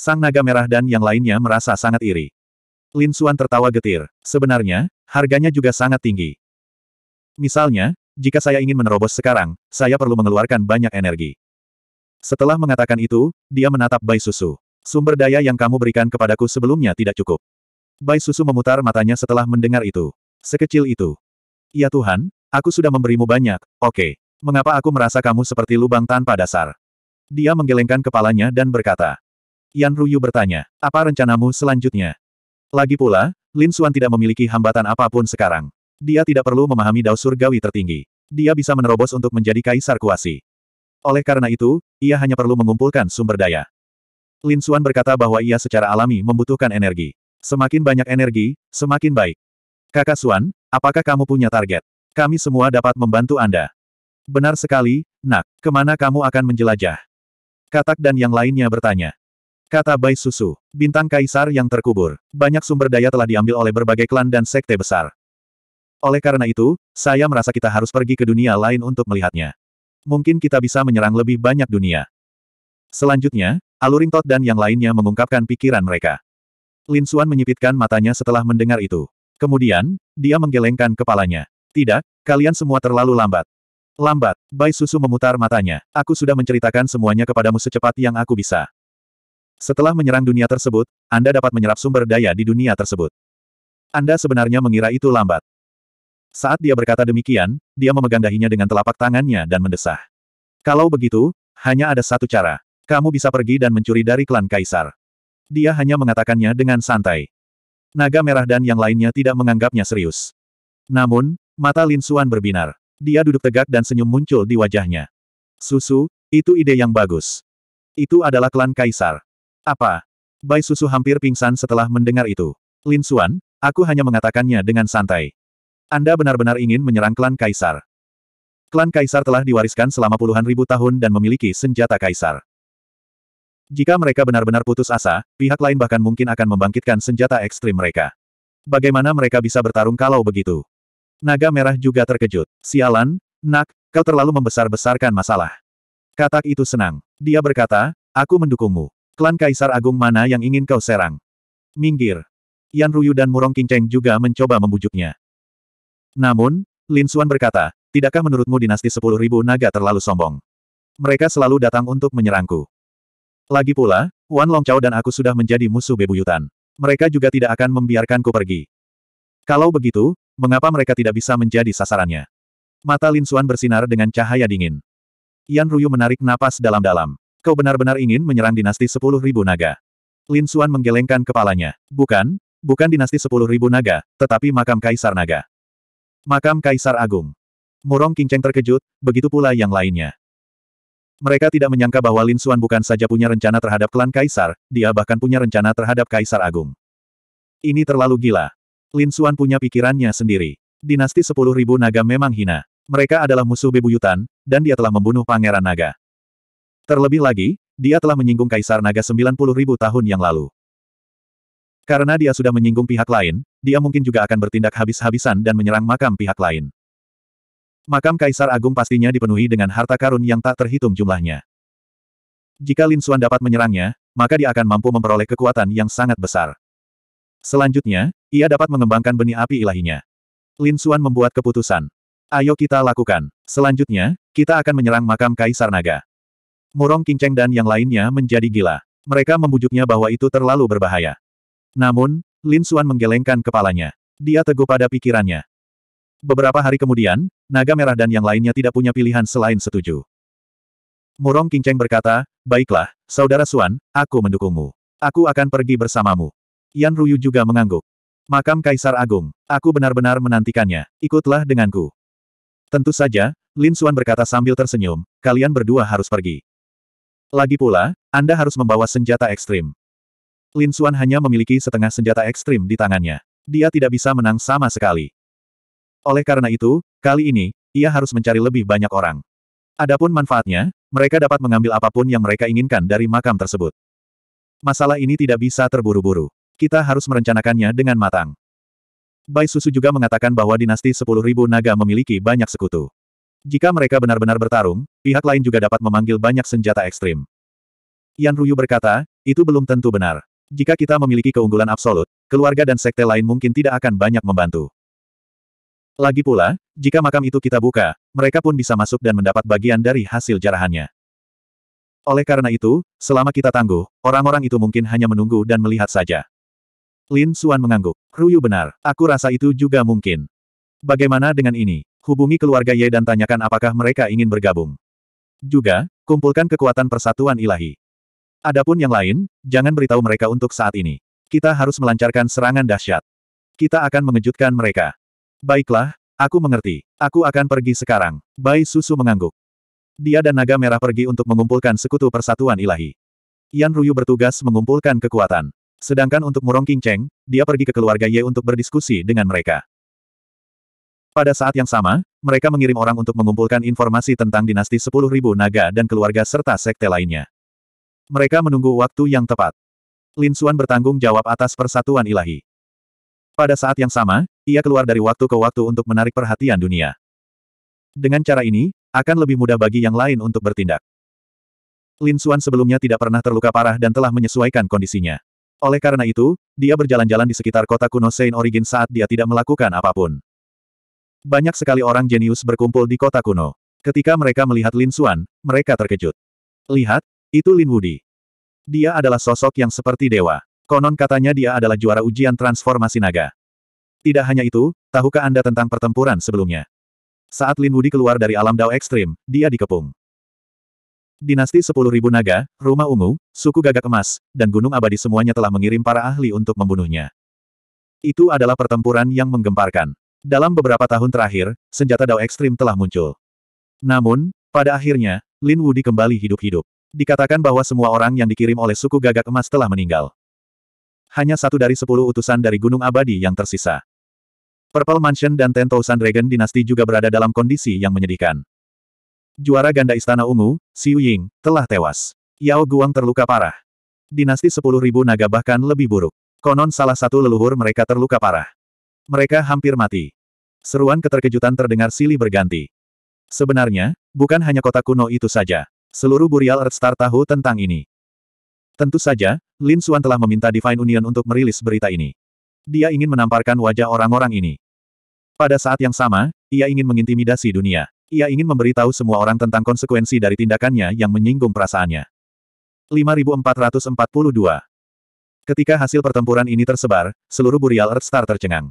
Sang naga merah dan yang lainnya merasa sangat iri. Lin Xuan tertawa getir. Sebenarnya, harganya juga sangat tinggi. Misalnya, jika saya ingin menerobos sekarang, saya perlu mengeluarkan banyak energi. Setelah mengatakan itu, dia menatap Bai Susu. Sumber daya yang kamu berikan kepadaku sebelumnya tidak cukup. Bai Susu memutar matanya setelah mendengar itu. Sekecil itu. Ya Tuhan, aku sudah memberimu banyak, oke. Okay. Mengapa aku merasa kamu seperti lubang tanpa dasar? Dia menggelengkan kepalanya dan berkata, Yan Ruyu bertanya, apa rencanamu selanjutnya? Lagi pula, Lin Xuan tidak memiliki hambatan apapun sekarang. Dia tidak perlu memahami dao surgawi tertinggi. Dia bisa menerobos untuk menjadi kaisar kuasi. Oleh karena itu, ia hanya perlu mengumpulkan sumber daya. Lin Xuan berkata bahwa ia secara alami membutuhkan energi. Semakin banyak energi, semakin baik. Kakak Xuan, apakah kamu punya target? Kami semua dapat membantu Anda. Benar sekali, nak. Kemana kamu akan menjelajah? Katak dan yang lainnya bertanya. Kata Bai Susu, bintang kaisar yang terkubur. Banyak sumber daya telah diambil oleh berbagai klan dan sekte besar. Oleh karena itu, saya merasa kita harus pergi ke dunia lain untuk melihatnya. Mungkin kita bisa menyerang lebih banyak dunia. Selanjutnya, Aluring Tot dan yang lainnya mengungkapkan pikiran mereka. Lin Suan menyipitkan matanya setelah mendengar itu. Kemudian, dia menggelengkan kepalanya. Tidak, kalian semua terlalu lambat. Lambat, Bai Susu memutar matanya. Aku sudah menceritakan semuanya kepadamu secepat yang aku bisa. Setelah menyerang dunia tersebut, Anda dapat menyerap sumber daya di dunia tersebut. Anda sebenarnya mengira itu lambat. Saat dia berkata demikian, dia memegang dahinya dengan telapak tangannya dan mendesah. Kalau begitu, hanya ada satu cara. Kamu bisa pergi dan mencuri dari klan Kaisar. Dia hanya mengatakannya dengan santai. Naga merah dan yang lainnya tidak menganggapnya serius. Namun, mata Lin Suan berbinar. Dia duduk tegak dan senyum muncul di wajahnya. Susu, itu ide yang bagus. Itu adalah klan Kaisar. Apa? Bai Susu hampir pingsan setelah mendengar itu. Lin Xuan, aku hanya mengatakannya dengan santai. Anda benar-benar ingin menyerang klan Kaisar. Klan Kaisar telah diwariskan selama puluhan ribu tahun dan memiliki senjata Kaisar. Jika mereka benar-benar putus asa, pihak lain bahkan mungkin akan membangkitkan senjata ekstrim mereka. Bagaimana mereka bisa bertarung kalau begitu? Naga Merah juga terkejut. Sialan, nak, kau terlalu membesar-besarkan masalah. Katak itu senang. Dia berkata, aku mendukungmu. Klan Kaisar Agung mana yang ingin kau serang? Minggir. Yan Ruyu dan Murong Kinceng juga mencoba membujuknya. Namun, Lin Xuan berkata, tidakkah menurutmu dinasti sepuluh ribu naga terlalu sombong? Mereka selalu datang untuk menyerangku. Lagi pula, Wan Longchao dan aku sudah menjadi musuh bebuyutan. Mereka juga tidak akan membiarkanku pergi. Kalau begitu, mengapa mereka tidak bisa menjadi sasarannya? Mata Lin Xuan bersinar dengan cahaya dingin. Yan Ruyu menarik napas dalam-dalam. Kau benar-benar ingin menyerang dinasti sepuluh ribu naga. Lin Xuan menggelengkan kepalanya. Bukan, bukan dinasti sepuluh ribu naga, tetapi makam kaisar naga. Makam kaisar agung. Murong Qingcheng terkejut, begitu pula yang lainnya. Mereka tidak menyangka bahwa Lin Xuan bukan saja punya rencana terhadap klan kaisar, dia bahkan punya rencana terhadap kaisar agung. Ini terlalu gila. Lin Xuan punya pikirannya sendiri. Dinasti sepuluh ribu naga memang hina. Mereka adalah musuh bebuyutan, dan dia telah membunuh pangeran naga. Terlebih lagi, dia telah menyinggung Kaisar Naga 90 ribu tahun yang lalu. Karena dia sudah menyinggung pihak lain, dia mungkin juga akan bertindak habis-habisan dan menyerang makam pihak lain. Makam Kaisar Agung pastinya dipenuhi dengan harta karun yang tak terhitung jumlahnya. Jika Lin Xuan dapat menyerangnya, maka dia akan mampu memperoleh kekuatan yang sangat besar. Selanjutnya, ia dapat mengembangkan benih api ilahinya. Lin Xuan membuat keputusan. Ayo kita lakukan. Selanjutnya, kita akan menyerang makam Kaisar Naga. Murong Kinceng dan yang lainnya menjadi gila. Mereka membujuknya bahwa itu terlalu berbahaya. Namun, Lin Suan menggelengkan kepalanya. Dia teguh pada pikirannya. Beberapa hari kemudian, naga merah dan yang lainnya tidak punya pilihan selain setuju. Murong Kinceng berkata, Baiklah, Saudara Suan, aku mendukungmu. Aku akan pergi bersamamu. Yan Ruyu juga mengangguk. Makam Kaisar Agung, aku benar-benar menantikannya, ikutlah denganku. Tentu saja, Lin Suan berkata sambil tersenyum, kalian berdua harus pergi. Lagi pula, Anda harus membawa senjata ekstrim. Lin Xuan hanya memiliki setengah senjata ekstrim di tangannya. Dia tidak bisa menang sama sekali. Oleh karena itu, kali ini, ia harus mencari lebih banyak orang. Adapun manfaatnya, mereka dapat mengambil apapun yang mereka inginkan dari makam tersebut. Masalah ini tidak bisa terburu-buru. Kita harus merencanakannya dengan matang. Bai Susu juga mengatakan bahwa dinasti 10.000 naga memiliki banyak sekutu. Jika mereka benar-benar bertarung, pihak lain juga dapat memanggil banyak senjata ekstrim. Yan Ruyu berkata, itu belum tentu benar. Jika kita memiliki keunggulan absolut, keluarga dan sekte lain mungkin tidak akan banyak membantu. Lagi pula, jika makam itu kita buka, mereka pun bisa masuk dan mendapat bagian dari hasil jarahannya. Oleh karena itu, selama kita tangguh, orang-orang itu mungkin hanya menunggu dan melihat saja. Lin Suan mengangguk. Ruyu benar, aku rasa itu juga mungkin. Bagaimana dengan ini? Hubungi keluarga Ye dan tanyakan apakah mereka ingin bergabung. Juga, kumpulkan kekuatan persatuan ilahi. Adapun yang lain, jangan beritahu mereka untuk saat ini. Kita harus melancarkan serangan dahsyat. Kita akan mengejutkan mereka. Baiklah, aku mengerti. Aku akan pergi sekarang. Bai Susu mengangguk. Dia dan naga merah pergi untuk mengumpulkan sekutu persatuan ilahi. Yan Ruyu bertugas mengumpulkan kekuatan. Sedangkan untuk Murong King Cheng, dia pergi ke keluarga Ye untuk berdiskusi dengan mereka. Pada saat yang sama, mereka mengirim orang untuk mengumpulkan informasi tentang dinasti 10.000 naga dan keluarga serta sekte lainnya. Mereka menunggu waktu yang tepat. Lin Xuan bertanggung jawab atas persatuan ilahi. Pada saat yang sama, ia keluar dari waktu ke waktu untuk menarik perhatian dunia. Dengan cara ini, akan lebih mudah bagi yang lain untuk bertindak. Lin Xuan sebelumnya tidak pernah terluka parah dan telah menyesuaikan kondisinya. Oleh karena itu, dia berjalan-jalan di sekitar kota kuno Saint Origin saat dia tidak melakukan apapun. Banyak sekali orang jenius berkumpul di kota kuno. Ketika mereka melihat Lin Xuan, mereka terkejut. Lihat, itu Lin Wudi. Dia adalah sosok yang seperti dewa. Konon katanya dia adalah juara ujian transformasi naga. Tidak hanya itu, tahukah Anda tentang pertempuran sebelumnya? Saat Lin Wudi keluar dari alam Dao ekstrim, dia dikepung. Dinasti 10.000 naga, rumah ungu, suku gagak emas, dan gunung abadi semuanya telah mengirim para ahli untuk membunuhnya. Itu adalah pertempuran yang menggemparkan. Dalam beberapa tahun terakhir, senjata Dao ekstrim telah muncul. Namun, pada akhirnya, Lin Wu dikembali hidup-hidup. Dikatakan bahwa semua orang yang dikirim oleh suku gagak emas telah meninggal. Hanya satu dari sepuluh utusan dari Gunung Abadi yang tersisa. Purple Mansion dan Ten Thousand Dragon Dinasti juga berada dalam kondisi yang menyedihkan. Juara ganda Istana Ungu, Xiu Ying, telah tewas. Yao Guang terluka parah. Dinasti Sepuluh Ribu naga bahkan lebih buruk. Konon salah satu leluhur mereka terluka parah. Mereka hampir mati. Seruan keterkejutan terdengar silih berganti. Sebenarnya, bukan hanya kota kuno itu saja. Seluruh Burial Star tahu tentang ini. Tentu saja, Lin Suan telah meminta Divine Union untuk merilis berita ini. Dia ingin menamparkan wajah orang-orang ini. Pada saat yang sama, ia ingin mengintimidasi dunia. Ia ingin memberitahu semua orang tentang konsekuensi dari tindakannya yang menyinggung perasaannya. 5442 Ketika hasil pertempuran ini tersebar, seluruh Burial Star tercengang.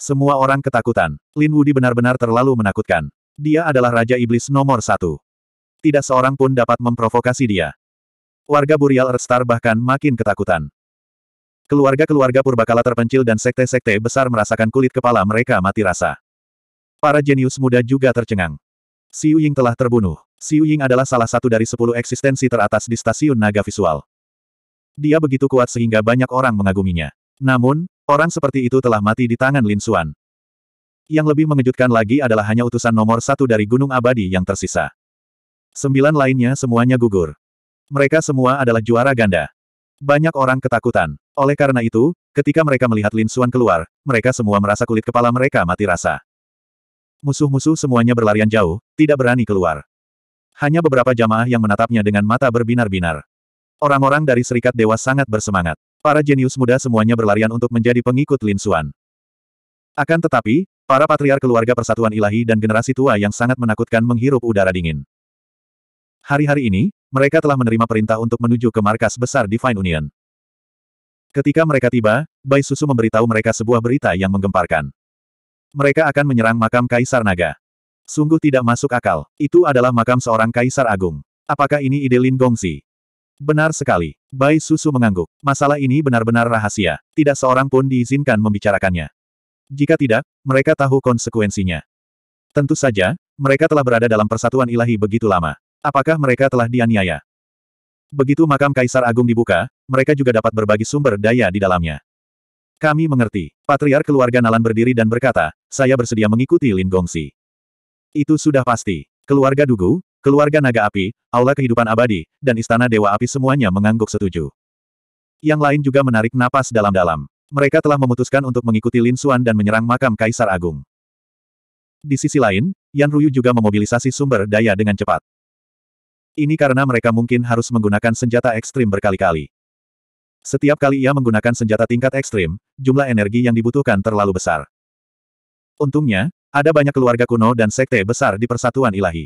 Semua orang ketakutan. Lin Wudi benar-benar terlalu menakutkan. Dia adalah Raja Iblis nomor satu. Tidak seorang pun dapat memprovokasi dia. Warga Burial Earth Star bahkan makin ketakutan. Keluarga-keluarga purbakala terpencil dan sekte-sekte besar merasakan kulit kepala mereka mati rasa. Para jenius muda juga tercengang. Siu Ying telah terbunuh. Siu Ying adalah salah satu dari sepuluh eksistensi teratas di stasiun naga visual. Dia begitu kuat sehingga banyak orang mengaguminya. Namun, Orang seperti itu telah mati di tangan Lin Xuan. Yang lebih mengejutkan lagi adalah hanya utusan nomor satu dari Gunung Abadi yang tersisa. Sembilan lainnya semuanya gugur. Mereka semua adalah juara ganda. Banyak orang ketakutan. Oleh karena itu, ketika mereka melihat Lin Xuan keluar, mereka semua merasa kulit kepala mereka mati rasa. Musuh-musuh semuanya berlarian jauh, tidak berani keluar. Hanya beberapa jamaah yang menatapnya dengan mata berbinar-binar. Orang-orang dari Serikat Dewa sangat bersemangat. Para jenius muda semuanya berlarian untuk menjadi pengikut Lin Xuan. Akan tetapi, para patriar keluarga persatuan ilahi dan generasi tua yang sangat menakutkan menghirup udara dingin. Hari-hari ini, mereka telah menerima perintah untuk menuju ke markas besar Divine Union. Ketika mereka tiba, Bai Susu memberitahu mereka sebuah berita yang menggemparkan. Mereka akan menyerang makam Kaisar Naga. Sungguh tidak masuk akal. Itu adalah makam seorang Kaisar Agung. Apakah ini ide Lin Gongzi? Benar sekali. Bai Susu mengangguk. Masalah ini benar-benar rahasia. Tidak seorang pun diizinkan membicarakannya. Jika tidak, mereka tahu konsekuensinya. Tentu saja, mereka telah berada dalam persatuan ilahi begitu lama. Apakah mereka telah dianiaya? Begitu makam Kaisar Agung dibuka, mereka juga dapat berbagi sumber daya di dalamnya. Kami mengerti. Patriar keluarga Nalan berdiri dan berkata, saya bersedia mengikuti Lin Gongsi. Itu sudah pasti. Keluarga Dugu, Keluarga naga api, aula kehidupan abadi, dan istana dewa api semuanya mengangguk setuju. Yang lain juga menarik napas dalam-dalam. Mereka telah memutuskan untuk mengikuti Lin Xuan dan menyerang makam Kaisar Agung. Di sisi lain, Yan Ruyu juga memobilisasi sumber daya dengan cepat. Ini karena mereka mungkin harus menggunakan senjata ekstrim berkali-kali. Setiap kali ia menggunakan senjata tingkat ekstrim, jumlah energi yang dibutuhkan terlalu besar. Untungnya, ada banyak keluarga kuno dan sekte besar di persatuan ilahi.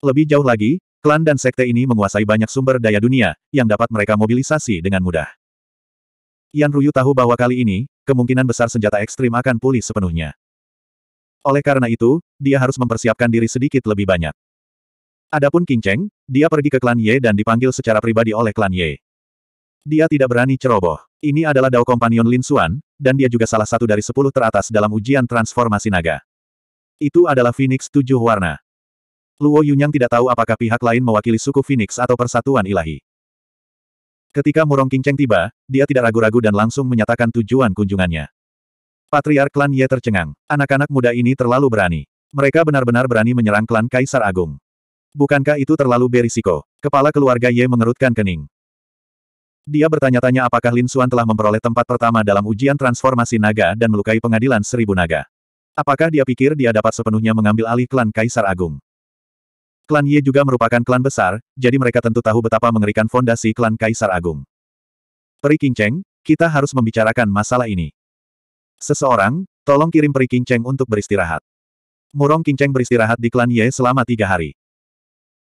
Lebih jauh lagi, klan dan sekte ini menguasai banyak sumber daya dunia, yang dapat mereka mobilisasi dengan mudah. Yan Ruyu tahu bahwa kali ini, kemungkinan besar senjata ekstrim akan pulih sepenuhnya. Oleh karena itu, dia harus mempersiapkan diri sedikit lebih banyak. Adapun King Cheng, dia pergi ke klan Ye dan dipanggil secara pribadi oleh klan Ye. Dia tidak berani ceroboh. Ini adalah Dao Companion Lin Xuan, dan dia juga salah satu dari sepuluh teratas dalam ujian transformasi naga. Itu adalah Phoenix tujuh warna. Luo Yunyang tidak tahu apakah pihak lain mewakili suku Phoenix atau persatuan ilahi. Ketika Murong Qingcheng tiba, dia tidak ragu-ragu dan langsung menyatakan tujuan kunjungannya. Patriark klan Ye tercengang. Anak-anak muda ini terlalu berani. Mereka benar-benar berani menyerang klan Kaisar Agung. Bukankah itu terlalu berisiko? Kepala keluarga Ye mengerutkan kening. Dia bertanya-tanya apakah Lin Xuan telah memperoleh tempat pertama dalam ujian transformasi naga dan melukai pengadilan seribu naga. Apakah dia pikir dia dapat sepenuhnya mengambil alih klan Kaisar Agung? Klan Ye juga merupakan klan besar, jadi mereka tentu tahu betapa mengerikan fondasi klan Kaisar Agung. Peri Kinceng, kita harus membicarakan masalah ini. Seseorang, tolong kirim Peri Kinceng untuk beristirahat. Murong Kinceng beristirahat di klan Ye selama tiga hari.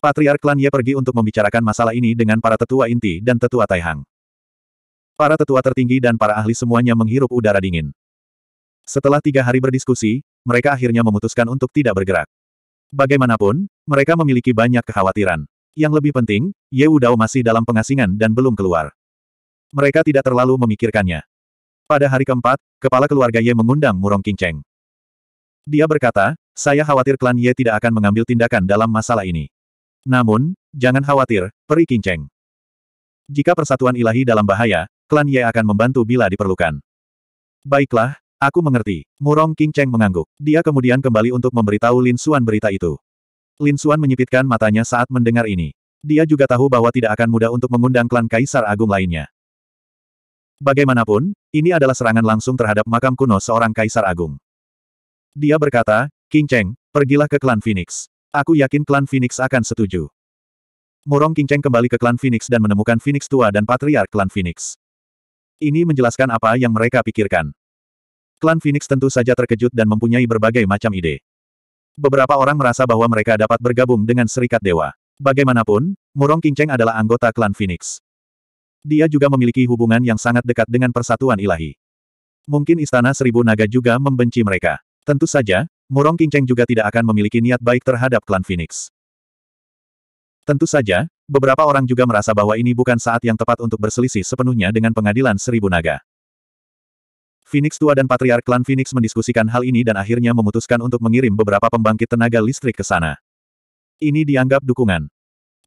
Patriark klan Ye pergi untuk membicarakan masalah ini dengan para tetua inti dan tetua Taihang. Para tetua tertinggi dan para ahli semuanya menghirup udara dingin. Setelah tiga hari berdiskusi, mereka akhirnya memutuskan untuk tidak bergerak. Bagaimanapun, mereka memiliki banyak kekhawatiran. Yang lebih penting, Ye Udao masih dalam pengasingan dan belum keluar. Mereka tidak terlalu memikirkannya. Pada hari keempat, kepala keluarga Ye mengundang Murong Qingcheng. Dia berkata, saya khawatir klan Ye tidak akan mengambil tindakan dalam masalah ini. Namun, jangan khawatir, Peri Qingcheng. Jika persatuan ilahi dalam bahaya, klan Ye akan membantu bila diperlukan. Baiklah, Aku mengerti. Murong King Cheng mengangguk. Dia kemudian kembali untuk memberitahu Lin Xuan berita itu. Lin Xuan menyipitkan matanya saat mendengar ini. Dia juga tahu bahwa tidak akan mudah untuk mengundang klan Kaisar Agung lainnya. Bagaimanapun, ini adalah serangan langsung terhadap makam kuno seorang Kaisar Agung. Dia berkata, King Cheng, pergilah ke klan Phoenix. Aku yakin klan Phoenix akan setuju. Murong King Cheng kembali ke klan Phoenix dan menemukan Phoenix tua dan patriark klan Phoenix. Ini menjelaskan apa yang mereka pikirkan. Klan Phoenix tentu saja terkejut dan mempunyai berbagai macam ide. Beberapa orang merasa bahwa mereka dapat bergabung dengan Serikat Dewa. Bagaimanapun, Murong Kingcheng adalah anggota Klan Phoenix. Dia juga memiliki hubungan yang sangat dekat dengan persatuan ilahi. Mungkin Istana Seribu Naga juga membenci mereka. Tentu saja, Murong Kingcheng juga tidak akan memiliki niat baik terhadap Klan Phoenix. Tentu saja, beberapa orang juga merasa bahwa ini bukan saat yang tepat untuk berselisih sepenuhnya dengan pengadilan Seribu Naga. Phoenix tua dan patriark klan Phoenix mendiskusikan hal ini dan akhirnya memutuskan untuk mengirim beberapa pembangkit tenaga listrik ke sana. Ini dianggap dukungan.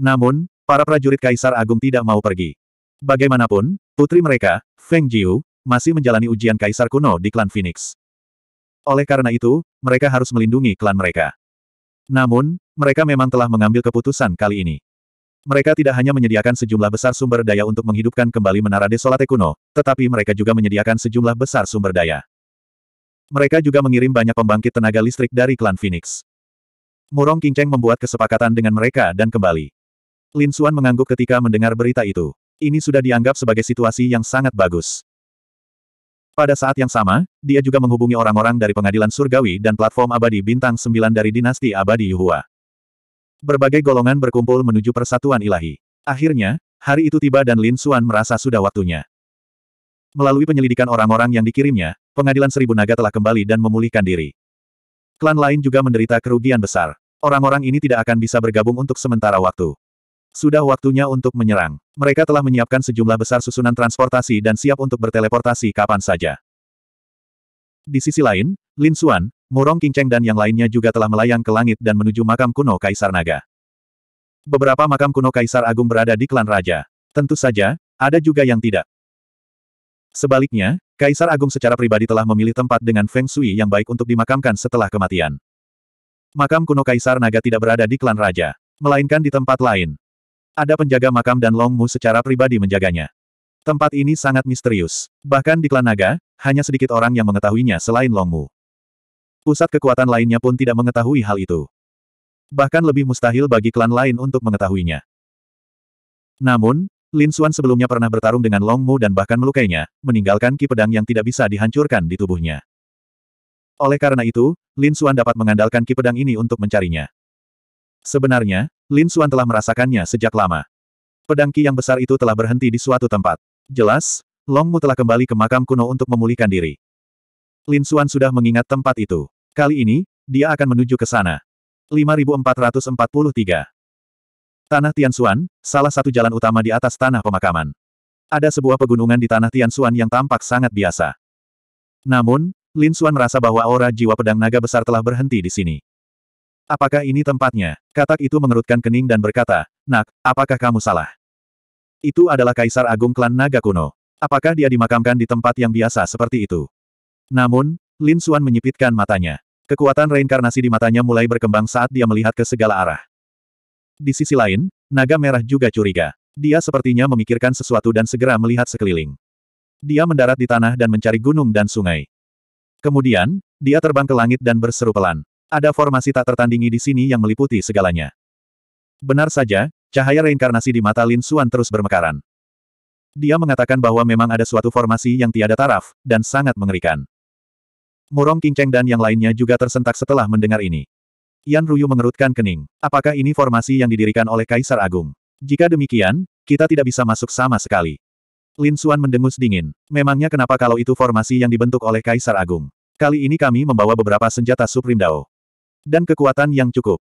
Namun, para prajurit Kaisar Agung tidak mau pergi. Bagaimanapun, putri mereka, Feng Jiu, masih menjalani ujian Kaisar kuno di klan Phoenix. Oleh karena itu, mereka harus melindungi klan mereka. Namun, mereka memang telah mengambil keputusan kali ini. Mereka tidak hanya menyediakan sejumlah besar sumber daya untuk menghidupkan kembali menara desolate kuno, tetapi mereka juga menyediakan sejumlah besar sumber daya. Mereka juga mengirim banyak pembangkit tenaga listrik dari klan Phoenix. Murong Qingcheng membuat kesepakatan dengan mereka dan kembali. Lin Xuan mengangguk ketika mendengar berita itu. Ini sudah dianggap sebagai situasi yang sangat bagus. Pada saat yang sama, dia juga menghubungi orang-orang dari pengadilan surgawi dan platform abadi bintang 9 dari dinasti abadi Yuhua. Berbagai golongan berkumpul menuju persatuan ilahi. Akhirnya, hari itu tiba dan Lin Xuan merasa sudah waktunya. Melalui penyelidikan orang-orang yang dikirimnya, pengadilan seribu naga telah kembali dan memulihkan diri. Klan lain juga menderita kerugian besar. Orang-orang ini tidak akan bisa bergabung untuk sementara waktu. Sudah waktunya untuk menyerang. Mereka telah menyiapkan sejumlah besar susunan transportasi dan siap untuk berteleportasi kapan saja. Di sisi lain, Lin Xuan, Murong Qingcheng dan yang lainnya juga telah melayang ke langit dan menuju makam kuno Kaisar Naga. Beberapa makam kuno Kaisar Agung berada di klan Raja. Tentu saja, ada juga yang tidak. Sebaliknya, Kaisar Agung secara pribadi telah memilih tempat dengan Feng Shui yang baik untuk dimakamkan setelah kematian. Makam kuno Kaisar Naga tidak berada di klan Raja, melainkan di tempat lain. Ada penjaga makam dan Long Mu secara pribadi menjaganya. Tempat ini sangat misterius. Bahkan di klan Naga, hanya sedikit orang yang mengetahuinya selain Long Mu. Pusat kekuatan lainnya pun tidak mengetahui hal itu. Bahkan lebih mustahil bagi klan lain untuk mengetahuinya. Namun, Lin Xuan sebelumnya pernah bertarung dengan Long Mu dan bahkan melukainya, meninggalkan ki pedang yang tidak bisa dihancurkan di tubuhnya. Oleh karena itu, Lin Xuan dapat mengandalkan ki pedang ini untuk mencarinya. Sebenarnya, Lin Xuan telah merasakannya sejak lama. Pedang ki yang besar itu telah berhenti di suatu tempat. Jelas, Long Mu telah kembali ke makam kuno untuk memulihkan diri. Lin Xuan sudah mengingat tempat itu. Kali ini, dia akan menuju ke sana. 5443 Tanah Tianxuan, salah satu jalan utama di atas tanah pemakaman. Ada sebuah pegunungan di tanah Tianxuan yang tampak sangat biasa. Namun, Lin Xuan merasa bahwa aura jiwa pedang naga besar telah berhenti di sini. Apakah ini tempatnya? Katak itu mengerutkan kening dan berkata, Nak, apakah kamu salah? Itu adalah Kaisar Agung Klan Naga Kuno. Apakah dia dimakamkan di tempat yang biasa seperti itu? Namun, Lin Xuan menyipitkan matanya. Kekuatan reinkarnasi di matanya mulai berkembang saat dia melihat ke segala arah. Di sisi lain, naga merah juga curiga. Dia sepertinya memikirkan sesuatu dan segera melihat sekeliling. Dia mendarat di tanah dan mencari gunung dan sungai. Kemudian, dia terbang ke langit dan berseru pelan. Ada formasi tak tertandingi di sini yang meliputi segalanya. Benar saja, cahaya reinkarnasi di mata Lin Suan terus bermekaran. Dia mengatakan bahwa memang ada suatu formasi yang tiada taraf, dan sangat mengerikan. Murong Qingcheng dan yang lainnya juga tersentak setelah mendengar ini. Yan Ruyu mengerutkan kening. Apakah ini formasi yang didirikan oleh Kaisar Agung? Jika demikian, kita tidak bisa masuk sama sekali. Lin Xuan mendengus dingin. Memangnya kenapa kalau itu formasi yang dibentuk oleh Kaisar Agung? Kali ini kami membawa beberapa senjata Supreme Dao Dan kekuatan yang cukup.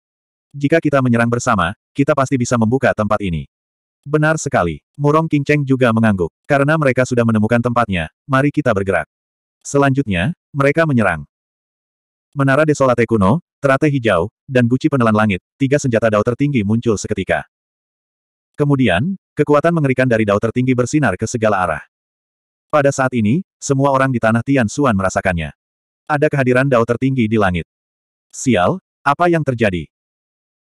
Jika kita menyerang bersama, kita pasti bisa membuka tempat ini. Benar sekali. Murong King juga mengangguk. Karena mereka sudah menemukan tempatnya, mari kita bergerak. Selanjutnya, mereka menyerang. Menara desolate kuno, Terate hijau, dan guci penelan langit, tiga senjata dao tertinggi muncul seketika. Kemudian, kekuatan mengerikan dari dao tertinggi bersinar ke segala arah. Pada saat ini, semua orang di tanah Tian Suan merasakannya. Ada kehadiran dao tertinggi di langit. Sial, apa yang terjadi?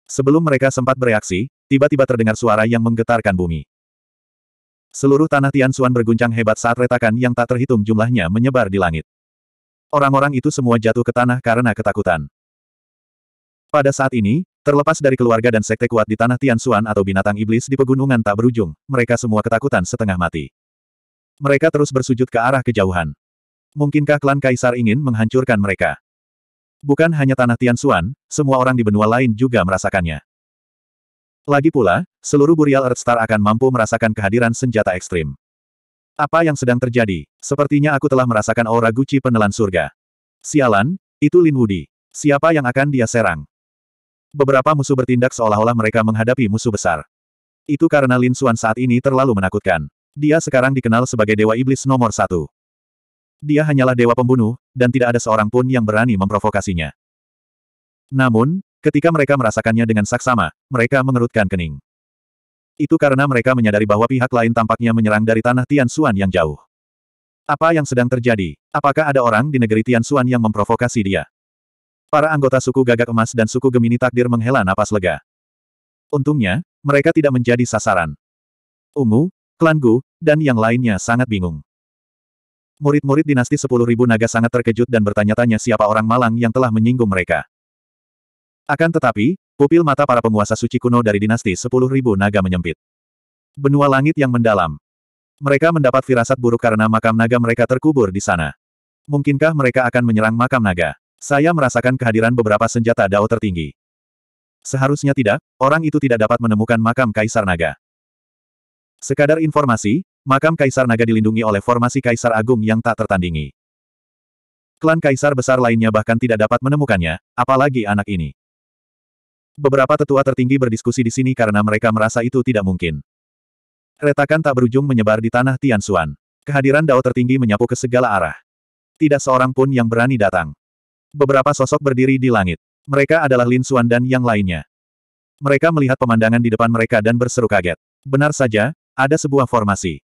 Sebelum mereka sempat bereaksi, tiba-tiba terdengar suara yang menggetarkan bumi. Seluruh tanah Tian Suan berguncang hebat saat retakan yang tak terhitung jumlahnya menyebar di langit. Orang-orang itu semua jatuh ke tanah karena ketakutan. Pada saat ini, terlepas dari keluarga dan sekte kuat di tanah Tianxuan atau binatang iblis di pegunungan tak berujung, mereka semua ketakutan setengah mati. Mereka terus bersujud ke arah kejauhan. Mungkinkah klan Kaisar ingin menghancurkan mereka? Bukan hanya tanah Tianxuan, semua orang di benua lain juga merasakannya. Lagi pula, seluruh Burial Earthstar akan mampu merasakan kehadiran senjata ekstrim. Apa yang sedang terjadi? Sepertinya aku telah merasakan aura Guci penelan surga. Sialan, itu Lin Wudi. Siapa yang akan dia serang? Beberapa musuh bertindak seolah-olah mereka menghadapi musuh besar. Itu karena Lin Xuan saat ini terlalu menakutkan. Dia sekarang dikenal sebagai Dewa Iblis nomor satu. Dia hanyalah dewa pembunuh, dan tidak ada seorang pun yang berani memprovokasinya. Namun, ketika mereka merasakannya dengan saksama, mereka mengerutkan kening. Itu karena mereka menyadari bahwa pihak lain tampaknya menyerang dari tanah Tian Xuan yang jauh. Apa yang sedang terjadi? Apakah ada orang di negeri Tian Xuan yang memprovokasi dia? Para anggota suku gagak emas dan suku Gemini takdir menghela napas lega. Untungnya, mereka tidak menjadi sasaran. Ungu, klan Gu, dan yang lainnya sangat bingung. Murid-murid dinasti 10.000 naga sangat terkejut dan bertanya-tanya siapa orang malang yang telah menyinggung mereka. Akan tetapi, Pupil mata para penguasa suci kuno dari dinasti 10.000 naga menyempit. Benua langit yang mendalam. Mereka mendapat firasat buruk karena makam naga mereka terkubur di sana. Mungkinkah mereka akan menyerang makam naga? Saya merasakan kehadiran beberapa senjata dao tertinggi. Seharusnya tidak, orang itu tidak dapat menemukan makam Kaisar Naga. Sekadar informasi, makam Kaisar Naga dilindungi oleh formasi Kaisar Agung yang tak tertandingi. Klan Kaisar besar lainnya bahkan tidak dapat menemukannya, apalagi anak ini. Beberapa tetua tertinggi berdiskusi di sini karena mereka merasa itu tidak mungkin. Retakan tak berujung menyebar di tanah Tianxuan. Kehadiran Dao tertinggi menyapu ke segala arah. Tidak seorang pun yang berani datang. Beberapa sosok berdiri di langit. Mereka adalah Lin Xuan dan yang lainnya. Mereka melihat pemandangan di depan mereka dan berseru kaget. Benar saja, ada sebuah formasi.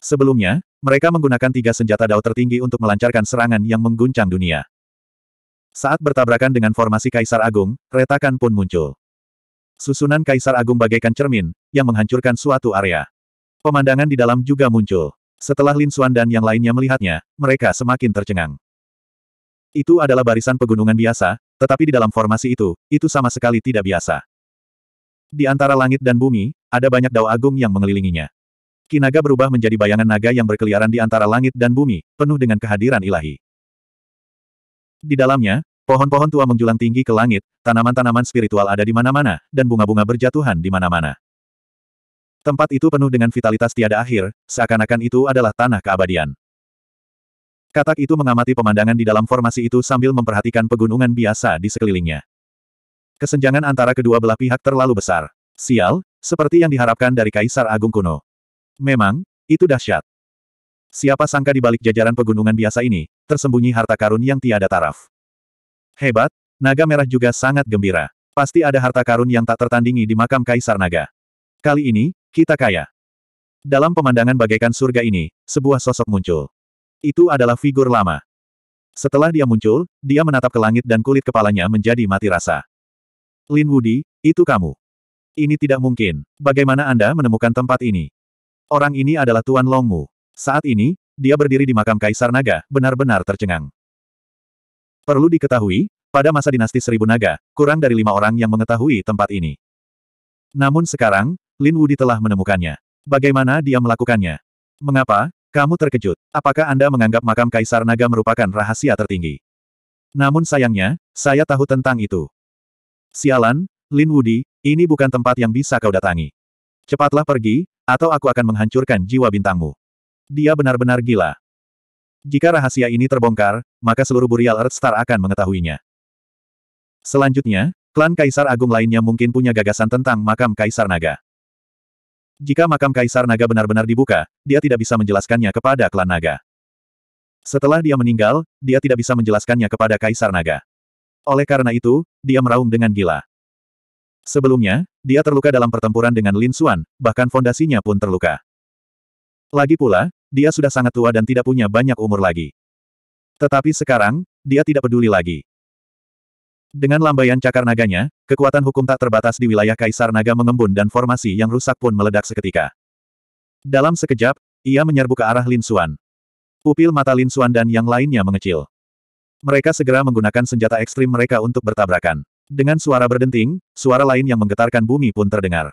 Sebelumnya, mereka menggunakan tiga senjata Dao tertinggi untuk melancarkan serangan yang mengguncang dunia. Saat bertabrakan dengan formasi Kaisar Agung, retakan pun muncul. Susunan Kaisar Agung bagaikan cermin, yang menghancurkan suatu area. Pemandangan di dalam juga muncul. Setelah Lin Suan dan yang lainnya melihatnya, mereka semakin tercengang. Itu adalah barisan pegunungan biasa, tetapi di dalam formasi itu, itu sama sekali tidak biasa. Di antara langit dan bumi, ada banyak dao agung yang mengelilinginya. Kinaga berubah menjadi bayangan naga yang berkeliaran di antara langit dan bumi, penuh dengan kehadiran ilahi. Di dalamnya, pohon-pohon tua menjulang tinggi ke langit, tanaman-tanaman spiritual ada di mana-mana, dan bunga-bunga berjatuhan di mana-mana. Tempat itu penuh dengan vitalitas tiada akhir, seakan-akan itu adalah tanah keabadian. Katak itu mengamati pemandangan di dalam formasi itu sambil memperhatikan pegunungan biasa di sekelilingnya. Kesenjangan antara kedua belah pihak terlalu besar. Sial, seperti yang diharapkan dari Kaisar Agung kuno. Memang, itu dahsyat. Siapa sangka di balik jajaran pegunungan biasa ini, tersembunyi harta karun yang tiada taraf. Hebat, naga merah juga sangat gembira. Pasti ada harta karun yang tak tertandingi di makam Kaisar Naga. Kali ini, kita kaya. Dalam pemandangan bagaikan surga ini, sebuah sosok muncul. Itu adalah figur lama. Setelah dia muncul, dia menatap ke langit dan kulit kepalanya menjadi mati rasa. Lin Woody, itu kamu. Ini tidak mungkin. Bagaimana Anda menemukan tempat ini? Orang ini adalah Tuan Longmu. Saat ini, dia berdiri di makam Kaisar Naga, benar-benar tercengang. Perlu diketahui, pada masa dinasti Seribu Naga, kurang dari lima orang yang mengetahui tempat ini. Namun sekarang, Lin Wudi telah menemukannya. Bagaimana dia melakukannya? Mengapa? Kamu terkejut. Apakah Anda menganggap makam Kaisar Naga merupakan rahasia tertinggi? Namun sayangnya, saya tahu tentang itu. Sialan, Lin Wudi, ini bukan tempat yang bisa kau datangi. Cepatlah pergi, atau aku akan menghancurkan jiwa bintangmu. Dia benar-benar gila. Jika rahasia ini terbongkar, maka seluruh Burial Earth Star akan mengetahuinya. Selanjutnya, klan Kaisar Agung lainnya mungkin punya gagasan tentang makam Kaisar Naga. Jika makam Kaisar Naga benar-benar dibuka, dia tidak bisa menjelaskannya kepada klan Naga. Setelah dia meninggal, dia tidak bisa menjelaskannya kepada Kaisar Naga. Oleh karena itu, dia meraung dengan gila. Sebelumnya, dia terluka dalam pertempuran dengan Lin Xuan, bahkan fondasinya pun terluka. Lagi pula, dia sudah sangat tua dan tidak punya banyak umur lagi. Tetapi sekarang, dia tidak peduli lagi. Dengan lambaian cakar naganya, kekuatan hukum tak terbatas di wilayah Kaisar Naga mengembun dan formasi yang rusak pun meledak seketika. Dalam sekejap, ia menyerbu ke arah Lin Xuan. Pupil mata Lin Xuan dan yang lainnya mengecil. Mereka segera menggunakan senjata ekstrim mereka untuk bertabrakan. Dengan suara berdenting, suara lain yang menggetarkan bumi pun terdengar.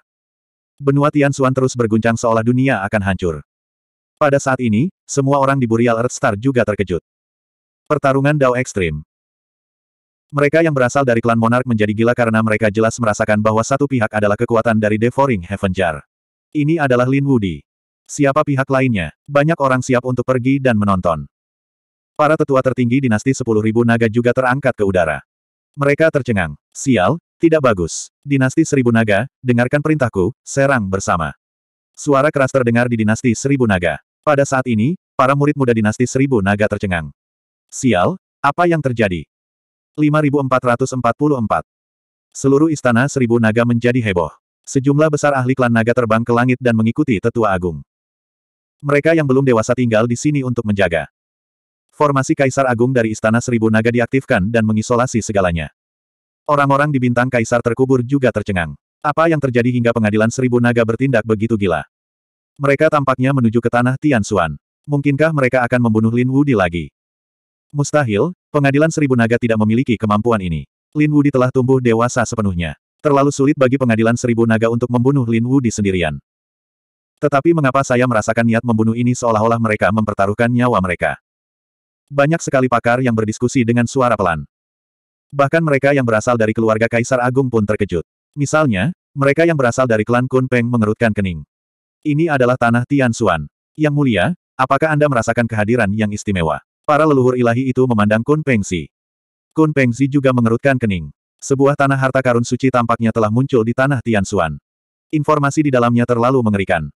Benua Tian Xuan terus berguncang seolah dunia akan hancur. Pada saat ini, semua orang di Burial Earth Star juga terkejut. Pertarungan Dao Ekstrim Mereka yang berasal dari klan Monarch menjadi gila karena mereka jelas merasakan bahwa satu pihak adalah kekuatan dari Devouring Heaven Jar. Ini adalah Lin Wudi. Siapa pihak lainnya? Banyak orang siap untuk pergi dan menonton. Para tetua tertinggi dinasti 10.000 naga juga terangkat ke udara. Mereka tercengang. Sial, tidak bagus. Dinasti Seribu Naga, dengarkan perintahku, serang bersama. Suara keras terdengar di dinasti Seribu Naga. Pada saat ini, para murid muda dinasti seribu naga tercengang. Sial, apa yang terjadi? 5444. Seluruh istana seribu naga menjadi heboh. Sejumlah besar ahli klan naga terbang ke langit dan mengikuti tetua agung. Mereka yang belum dewasa tinggal di sini untuk menjaga. Formasi Kaisar Agung dari Istana Seribu Naga diaktifkan dan mengisolasi segalanya. Orang-orang di bintang Kaisar terkubur juga tercengang. Apa yang terjadi hingga pengadilan Seribu Naga bertindak begitu gila? Mereka tampaknya menuju ke tanah Tianxuan. Mungkinkah mereka akan membunuh Lin Wudi lagi? Mustahil, pengadilan seribu naga tidak memiliki kemampuan ini. Lin Wudi telah tumbuh dewasa sepenuhnya. Terlalu sulit bagi pengadilan seribu naga untuk membunuh Lin Wudi sendirian. Tetapi mengapa saya merasakan niat membunuh ini seolah-olah mereka mempertaruhkan nyawa mereka? Banyak sekali pakar yang berdiskusi dengan suara pelan. Bahkan mereka yang berasal dari keluarga Kaisar Agung pun terkejut. Misalnya, mereka yang berasal dari klan Kun Peng mengerutkan kening. Ini adalah tanah Tianxuan. Yang mulia, apakah Anda merasakan kehadiran yang istimewa? Para leluhur ilahi itu memandang Kun Pengzi. Kun Pengzi juga mengerutkan kening. Sebuah tanah harta karun suci tampaknya telah muncul di tanah Tianxuan. Informasi di dalamnya terlalu mengerikan.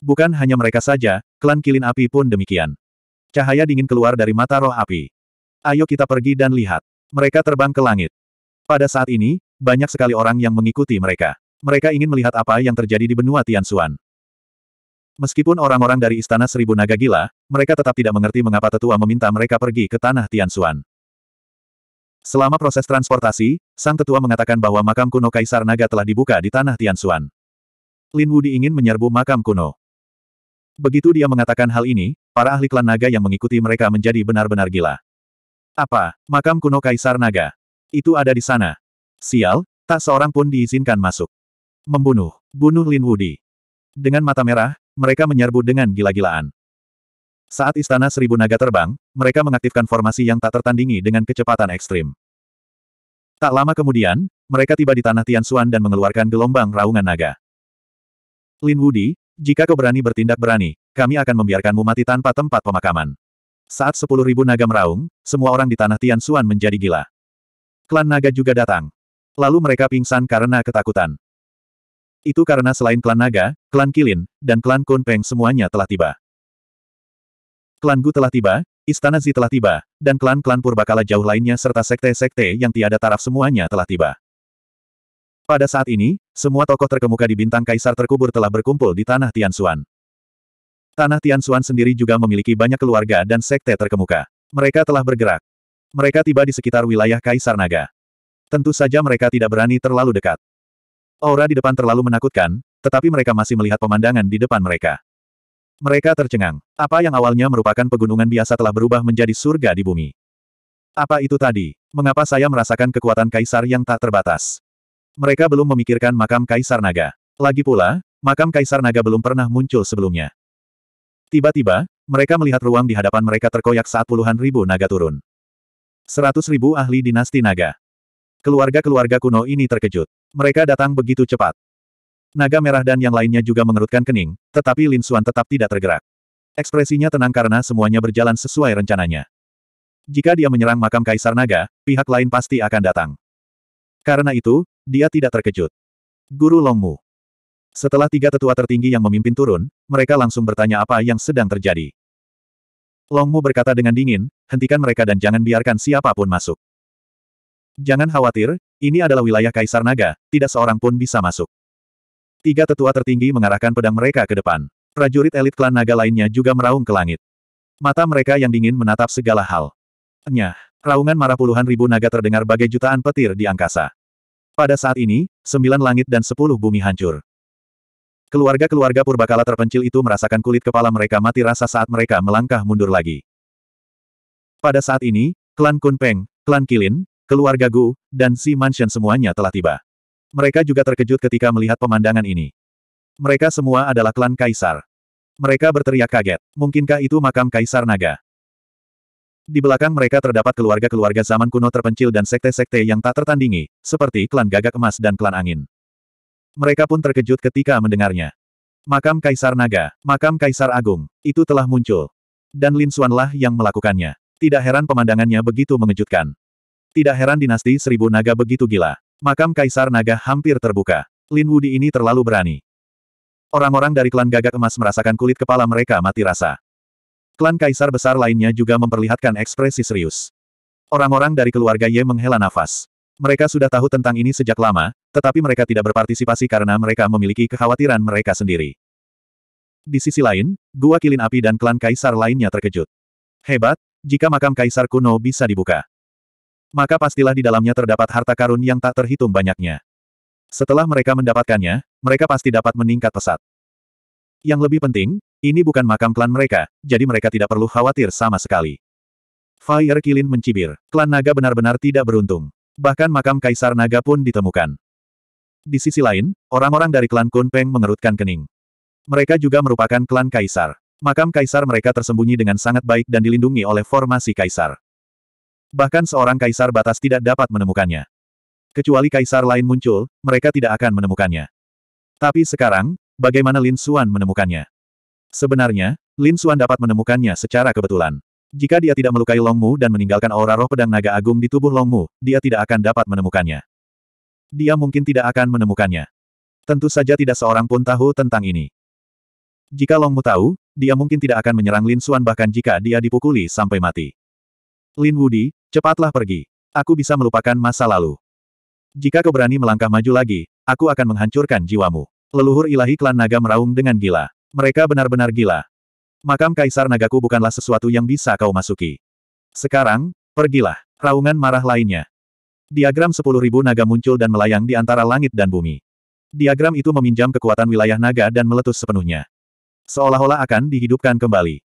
Bukan hanya mereka saja, klan kilin api pun demikian. Cahaya dingin keluar dari mata roh api. Ayo kita pergi dan lihat. Mereka terbang ke langit. Pada saat ini, banyak sekali orang yang mengikuti mereka. Mereka ingin melihat apa yang terjadi di benua Tianxuan. Meskipun orang-orang dari Istana Seribu Naga gila, mereka tetap tidak mengerti mengapa tetua meminta mereka pergi ke Tanah Tianxuan. Selama proses transportasi, sang tetua mengatakan bahwa makam kuno Kaisar Naga telah dibuka di Tanah Tianxuan. Lin Wudi ingin menyerbu makam kuno. Begitu dia mengatakan hal ini, para ahli klan naga yang mengikuti mereka menjadi benar-benar gila. Apa, makam kuno Kaisar Naga? Itu ada di sana. Sial, tak seorang pun diizinkan masuk. Membunuh, bunuh Lin Wudi. Dengan mata merah, mereka menyerbu dengan gila-gilaan. Saat Istana Seribu Naga terbang, mereka mengaktifkan formasi yang tak tertandingi dengan kecepatan ekstrim. Tak lama kemudian, mereka tiba di tanah tian suan dan mengeluarkan gelombang raungan naga. Lin Wudi, jika kau berani bertindak berani, kami akan membiarkanmu mati tanpa tempat pemakaman. Saat sepuluh ribu naga meraung, semua orang di tanah tian suan menjadi gila. Klan naga juga datang. Lalu mereka pingsan karena ketakutan. Itu karena selain klan Naga, klan Kilin, dan klan konpeng semuanya telah tiba. Klan Gu telah tiba, Istana Zi telah tiba, dan klan-klan purbakala jauh lainnya serta sekte-sekte yang tiada taraf semuanya telah tiba. Pada saat ini, semua tokoh terkemuka di bintang kaisar terkubur telah berkumpul di tanah Tianxuan. Tanah Tianxuan sendiri juga memiliki banyak keluarga dan sekte terkemuka. Mereka telah bergerak. Mereka tiba di sekitar wilayah Kaisar Naga. Tentu saja mereka tidak berani terlalu dekat. Aura di depan terlalu menakutkan, tetapi mereka masih melihat pemandangan di depan mereka. Mereka tercengang. Apa yang awalnya merupakan pegunungan biasa telah berubah menjadi surga di bumi. Apa itu tadi? Mengapa saya merasakan kekuatan kaisar yang tak terbatas? Mereka belum memikirkan makam kaisar naga. Lagi pula, makam kaisar naga belum pernah muncul sebelumnya. Tiba-tiba, mereka melihat ruang di hadapan mereka terkoyak saat puluhan ribu naga turun. Seratus ribu ahli dinasti naga. Keluarga-keluarga kuno ini terkejut. Mereka datang begitu cepat. Naga merah dan yang lainnya juga mengerutkan kening, tetapi Lin Suan tetap tidak tergerak. Ekspresinya tenang karena semuanya berjalan sesuai rencananya. Jika dia menyerang makam Kaisar Naga, pihak lain pasti akan datang. Karena itu, dia tidak terkejut. Guru Longmu. Setelah tiga tetua tertinggi yang memimpin turun, mereka langsung bertanya apa yang sedang terjadi. Longmu berkata dengan dingin, hentikan mereka dan jangan biarkan siapapun masuk. Jangan khawatir, ini adalah wilayah Kaisar Naga, tidak seorang pun bisa masuk. Tiga tetua tertinggi mengarahkan pedang mereka ke depan. Prajurit elit klan naga lainnya juga meraung ke langit. Mata mereka yang dingin menatap segala hal. Nyah, raungan marah puluhan ribu naga terdengar bagai jutaan petir di angkasa. Pada saat ini, sembilan langit dan sepuluh bumi hancur. Keluarga-keluarga purbakala terpencil itu merasakan kulit kepala mereka mati rasa saat mereka melangkah mundur lagi. Pada saat ini, klan Kunpeng, klan Kilin, keluarga Gu, dan si Mansion semuanya telah tiba. Mereka juga terkejut ketika melihat pemandangan ini. Mereka semua adalah klan Kaisar. Mereka berteriak kaget. Mungkinkah itu makam Kaisar Naga? Di belakang mereka terdapat keluarga-keluarga zaman kuno terpencil dan sekte-sekte yang tak tertandingi, seperti klan Gagak Emas dan klan Angin. Mereka pun terkejut ketika mendengarnya. Makam Kaisar Naga, Makam Kaisar Agung, itu telah muncul. Dan Lin Xuanlah yang melakukannya. Tidak heran pemandangannya begitu mengejutkan. Tidak heran dinasti seribu naga begitu gila. Makam Kaisar Naga hampir terbuka. Lin Wudi ini terlalu berani. Orang-orang dari klan gagak emas merasakan kulit kepala mereka mati rasa. Klan Kaisar besar lainnya juga memperlihatkan ekspresi serius. Orang-orang dari keluarga Ye menghela nafas. Mereka sudah tahu tentang ini sejak lama, tetapi mereka tidak berpartisipasi karena mereka memiliki kekhawatiran mereka sendiri. Di sisi lain, Gua Kilin Api dan klan Kaisar lainnya terkejut. Hebat, jika makam Kaisar kuno bisa dibuka maka pastilah di dalamnya terdapat harta karun yang tak terhitung banyaknya. Setelah mereka mendapatkannya, mereka pasti dapat meningkat pesat. Yang lebih penting, ini bukan makam klan mereka, jadi mereka tidak perlu khawatir sama sekali. Fire Kilin mencibir, klan naga benar-benar tidak beruntung. Bahkan makam kaisar naga pun ditemukan. Di sisi lain, orang-orang dari klan Kunpeng mengerutkan kening. Mereka juga merupakan klan kaisar. Makam kaisar mereka tersembunyi dengan sangat baik dan dilindungi oleh formasi kaisar. Bahkan seorang kaisar batas tidak dapat menemukannya. Kecuali kaisar lain muncul, mereka tidak akan menemukannya. Tapi sekarang, bagaimana Lin Xuan menemukannya? Sebenarnya, Lin Xuan dapat menemukannya secara kebetulan. Jika dia tidak melukai Long Mu dan meninggalkan aura roh pedang naga agung di tubuh Long Mu dia tidak akan dapat menemukannya. Dia mungkin tidak akan menemukannya. Tentu saja tidak seorang pun tahu tentang ini. Jika Long Mu tahu, dia mungkin tidak akan menyerang Lin Xuan bahkan jika dia dipukuli sampai mati. Lin Wudi, cepatlah pergi. Aku bisa melupakan masa lalu. Jika kau berani melangkah maju lagi, aku akan menghancurkan jiwamu. Leluhur ilahi klan naga meraung dengan gila. Mereka benar-benar gila. Makam Kaisar Nagaku bukanlah sesuatu yang bisa kau masuki. Sekarang, pergilah. Raungan marah lainnya. Diagram 10.000 naga muncul dan melayang di antara langit dan bumi. Diagram itu meminjam kekuatan wilayah naga dan meletus sepenuhnya. Seolah-olah akan dihidupkan kembali.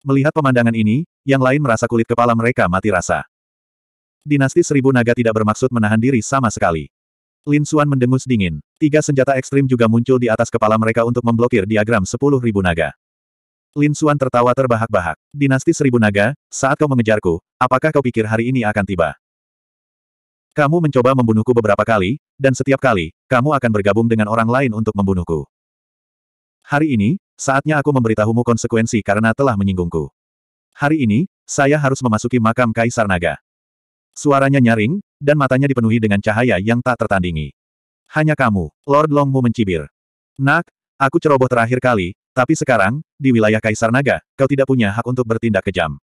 Melihat pemandangan ini, yang lain merasa kulit kepala mereka mati rasa. Dinasti Seribu Naga tidak bermaksud menahan diri sama sekali. Lin Xuan mendengus dingin. Tiga senjata ekstrim juga muncul di atas kepala mereka untuk memblokir diagram sepuluh ribu naga. Lin Xuan tertawa terbahak-bahak. Dinasti Seribu Naga, saat kau mengejarku, apakah kau pikir hari ini akan tiba? Kamu mencoba membunuhku beberapa kali, dan setiap kali, kamu akan bergabung dengan orang lain untuk membunuhku. Hari ini, Saatnya aku memberitahumu konsekuensi karena telah menyinggungku. Hari ini, saya harus memasuki makam Kaisar Naga. Suaranya nyaring, dan matanya dipenuhi dengan cahaya yang tak tertandingi. Hanya kamu, Lord Longmu mencibir. Nak, aku ceroboh terakhir kali, tapi sekarang, di wilayah Kaisar Naga, kau tidak punya hak untuk bertindak kejam.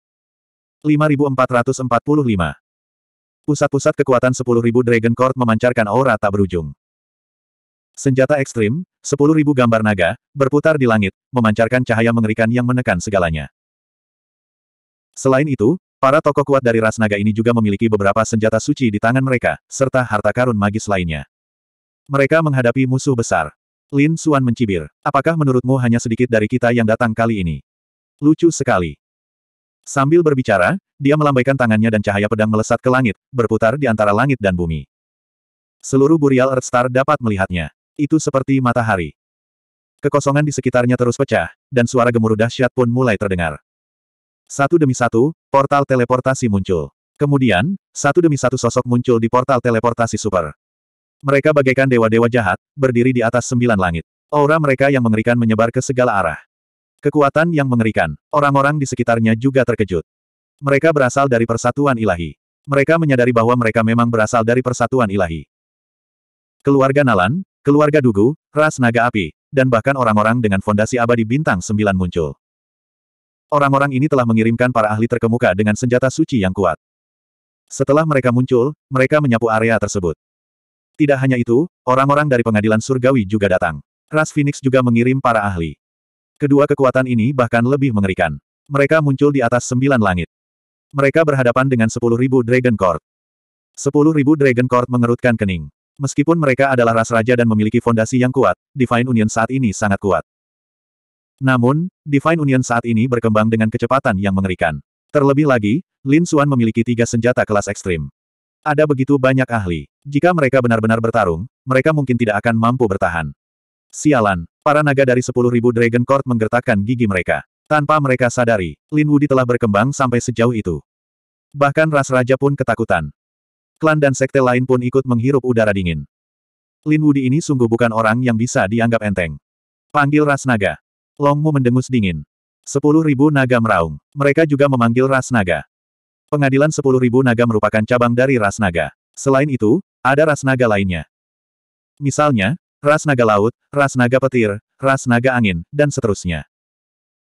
5445 Pusat-pusat kekuatan 10.000 Dragon Court memancarkan aura tak berujung. Senjata ekstrim, Sepuluh ribu gambar naga, berputar di langit, memancarkan cahaya mengerikan yang menekan segalanya. Selain itu, para tokoh kuat dari ras naga ini juga memiliki beberapa senjata suci di tangan mereka, serta harta karun magis lainnya. Mereka menghadapi musuh besar. Lin Suan mencibir, apakah menurutmu hanya sedikit dari kita yang datang kali ini? Lucu sekali. Sambil berbicara, dia melambaikan tangannya dan cahaya pedang melesat ke langit, berputar di antara langit dan bumi. Seluruh Burial Earthstar dapat melihatnya. Itu seperti matahari. Kekosongan di sekitarnya terus pecah, dan suara gemuruh dahsyat pun mulai terdengar. Satu demi satu, portal teleportasi muncul. Kemudian, satu demi satu sosok muncul di portal teleportasi super. Mereka bagaikan dewa-dewa jahat, berdiri di atas sembilan langit. Aura mereka yang mengerikan menyebar ke segala arah. Kekuatan yang mengerikan, orang-orang di sekitarnya juga terkejut. Mereka berasal dari persatuan ilahi. Mereka menyadari bahwa mereka memang berasal dari persatuan ilahi. Keluarga Nalan, keluarga Dugu, ras naga api, dan bahkan orang-orang dengan fondasi abadi bintang sembilan muncul. Orang-orang ini telah mengirimkan para ahli terkemuka dengan senjata suci yang kuat. Setelah mereka muncul, mereka menyapu area tersebut. Tidak hanya itu, orang-orang dari pengadilan surgawi juga datang. Ras Phoenix juga mengirim para ahli. Kedua kekuatan ini bahkan lebih mengerikan. Mereka muncul di atas sembilan langit. Mereka berhadapan dengan sepuluh ribu Dragon Court. Sepuluh ribu Dragon Court mengerutkan kening. Meskipun mereka adalah ras raja dan memiliki fondasi yang kuat, Divine Union saat ini sangat kuat. Namun, Divine Union saat ini berkembang dengan kecepatan yang mengerikan. Terlebih lagi, Lin Xuan memiliki tiga senjata kelas ekstrim. Ada begitu banyak ahli. Jika mereka benar-benar bertarung, mereka mungkin tidak akan mampu bertahan. Sialan, para naga dari 10.000 Dragon Court menggertakkan gigi mereka. Tanpa mereka sadari, Lin Wudi telah berkembang sampai sejauh itu. Bahkan ras raja pun ketakutan. Klan dan sekte lain pun ikut menghirup udara dingin. Lin Wudi ini sungguh bukan orang yang bisa dianggap enteng. Panggil ras naga. Longmu mendengus dingin. Sepuluh ribu naga meraung. Mereka juga memanggil ras naga. Pengadilan sepuluh ribu naga merupakan cabang dari ras naga. Selain itu, ada ras naga lainnya. Misalnya, ras naga laut, ras naga petir, ras naga angin, dan seterusnya.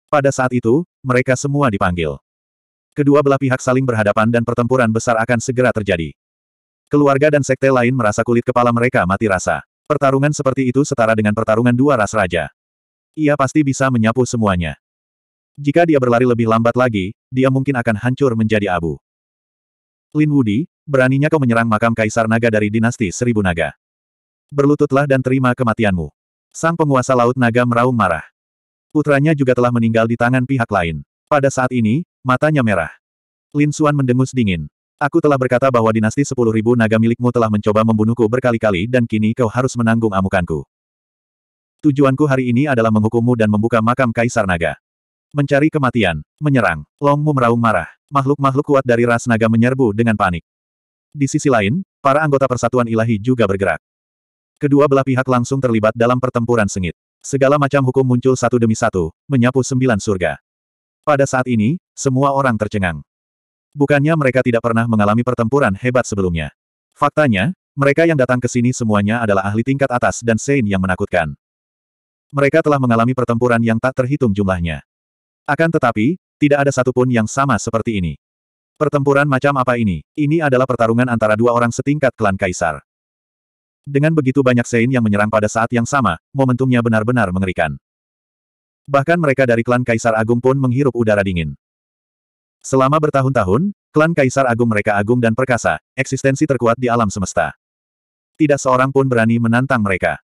Pada saat itu, mereka semua dipanggil. Kedua belah pihak saling berhadapan dan pertempuran besar akan segera terjadi. Keluarga dan sekte lain merasa kulit kepala mereka mati rasa. Pertarungan seperti itu setara dengan pertarungan dua ras raja. Ia pasti bisa menyapu semuanya. Jika dia berlari lebih lambat lagi, dia mungkin akan hancur menjadi abu. Lin Wudi, beraninya kau menyerang makam Kaisar Naga dari dinasti Seribu Naga. Berlututlah dan terima kematianmu. Sang penguasa Laut Naga meraung marah. Putranya juga telah meninggal di tangan pihak lain. Pada saat ini, matanya merah. Lin Xuan mendengus dingin. Aku telah berkata bahwa dinasti sepuluh ribu naga milikmu telah mencoba membunuhku berkali-kali dan kini kau harus menanggung amukanku. Tujuanku hari ini adalah menghukummu dan membuka makam Kaisar Naga. Mencari kematian, menyerang, Longmu meraung marah. Makhluk-makhluk kuat dari ras naga menyerbu dengan panik. Di sisi lain, para anggota Persatuan Ilahi juga bergerak. Kedua belah pihak langsung terlibat dalam pertempuran sengit. Segala macam hukum muncul satu demi satu, menyapu sembilan surga. Pada saat ini, semua orang tercengang bukannya mereka tidak pernah mengalami pertempuran hebat sebelumnya. Faktanya, mereka yang datang ke sini semuanya adalah ahli tingkat atas dan Sein yang menakutkan. Mereka telah mengalami pertempuran yang tak terhitung jumlahnya. Akan tetapi, tidak ada satupun yang sama seperti ini. Pertempuran macam apa ini? Ini adalah pertarungan antara dua orang setingkat klan Kaisar. Dengan begitu banyak Sein yang menyerang pada saat yang sama, momentumnya benar-benar mengerikan. Bahkan mereka dari klan Kaisar Agung pun menghirup udara dingin. Selama bertahun-tahun, klan Kaisar Agung mereka agung dan perkasa, eksistensi terkuat di alam semesta. Tidak seorang pun berani menantang mereka.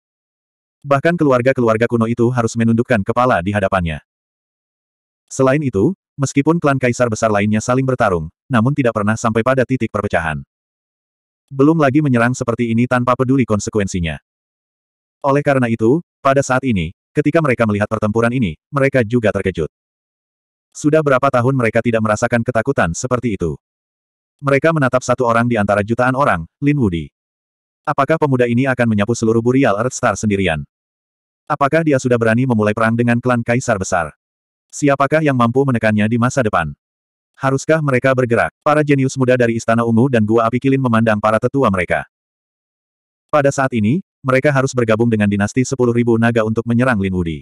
Bahkan keluarga-keluarga kuno itu harus menundukkan kepala di hadapannya. Selain itu, meskipun klan kaisar besar lainnya saling bertarung, namun tidak pernah sampai pada titik perpecahan. Belum lagi menyerang seperti ini tanpa peduli konsekuensinya. Oleh karena itu, pada saat ini, ketika mereka melihat pertempuran ini, mereka juga terkejut. Sudah berapa tahun mereka tidak merasakan ketakutan seperti itu. Mereka menatap satu orang di antara jutaan orang, Lin Wudi. Apakah pemuda ini akan menyapu seluruh Burial Earth Star sendirian? Apakah dia sudah berani memulai perang dengan klan Kaisar Besar? Siapakah yang mampu menekannya di masa depan? Haruskah mereka bergerak? Para jenius muda dari Istana Ungu dan Gua Api Kilin memandang para tetua mereka. Pada saat ini, mereka harus bergabung dengan dinasti 10.000 naga untuk menyerang Lin Wudi.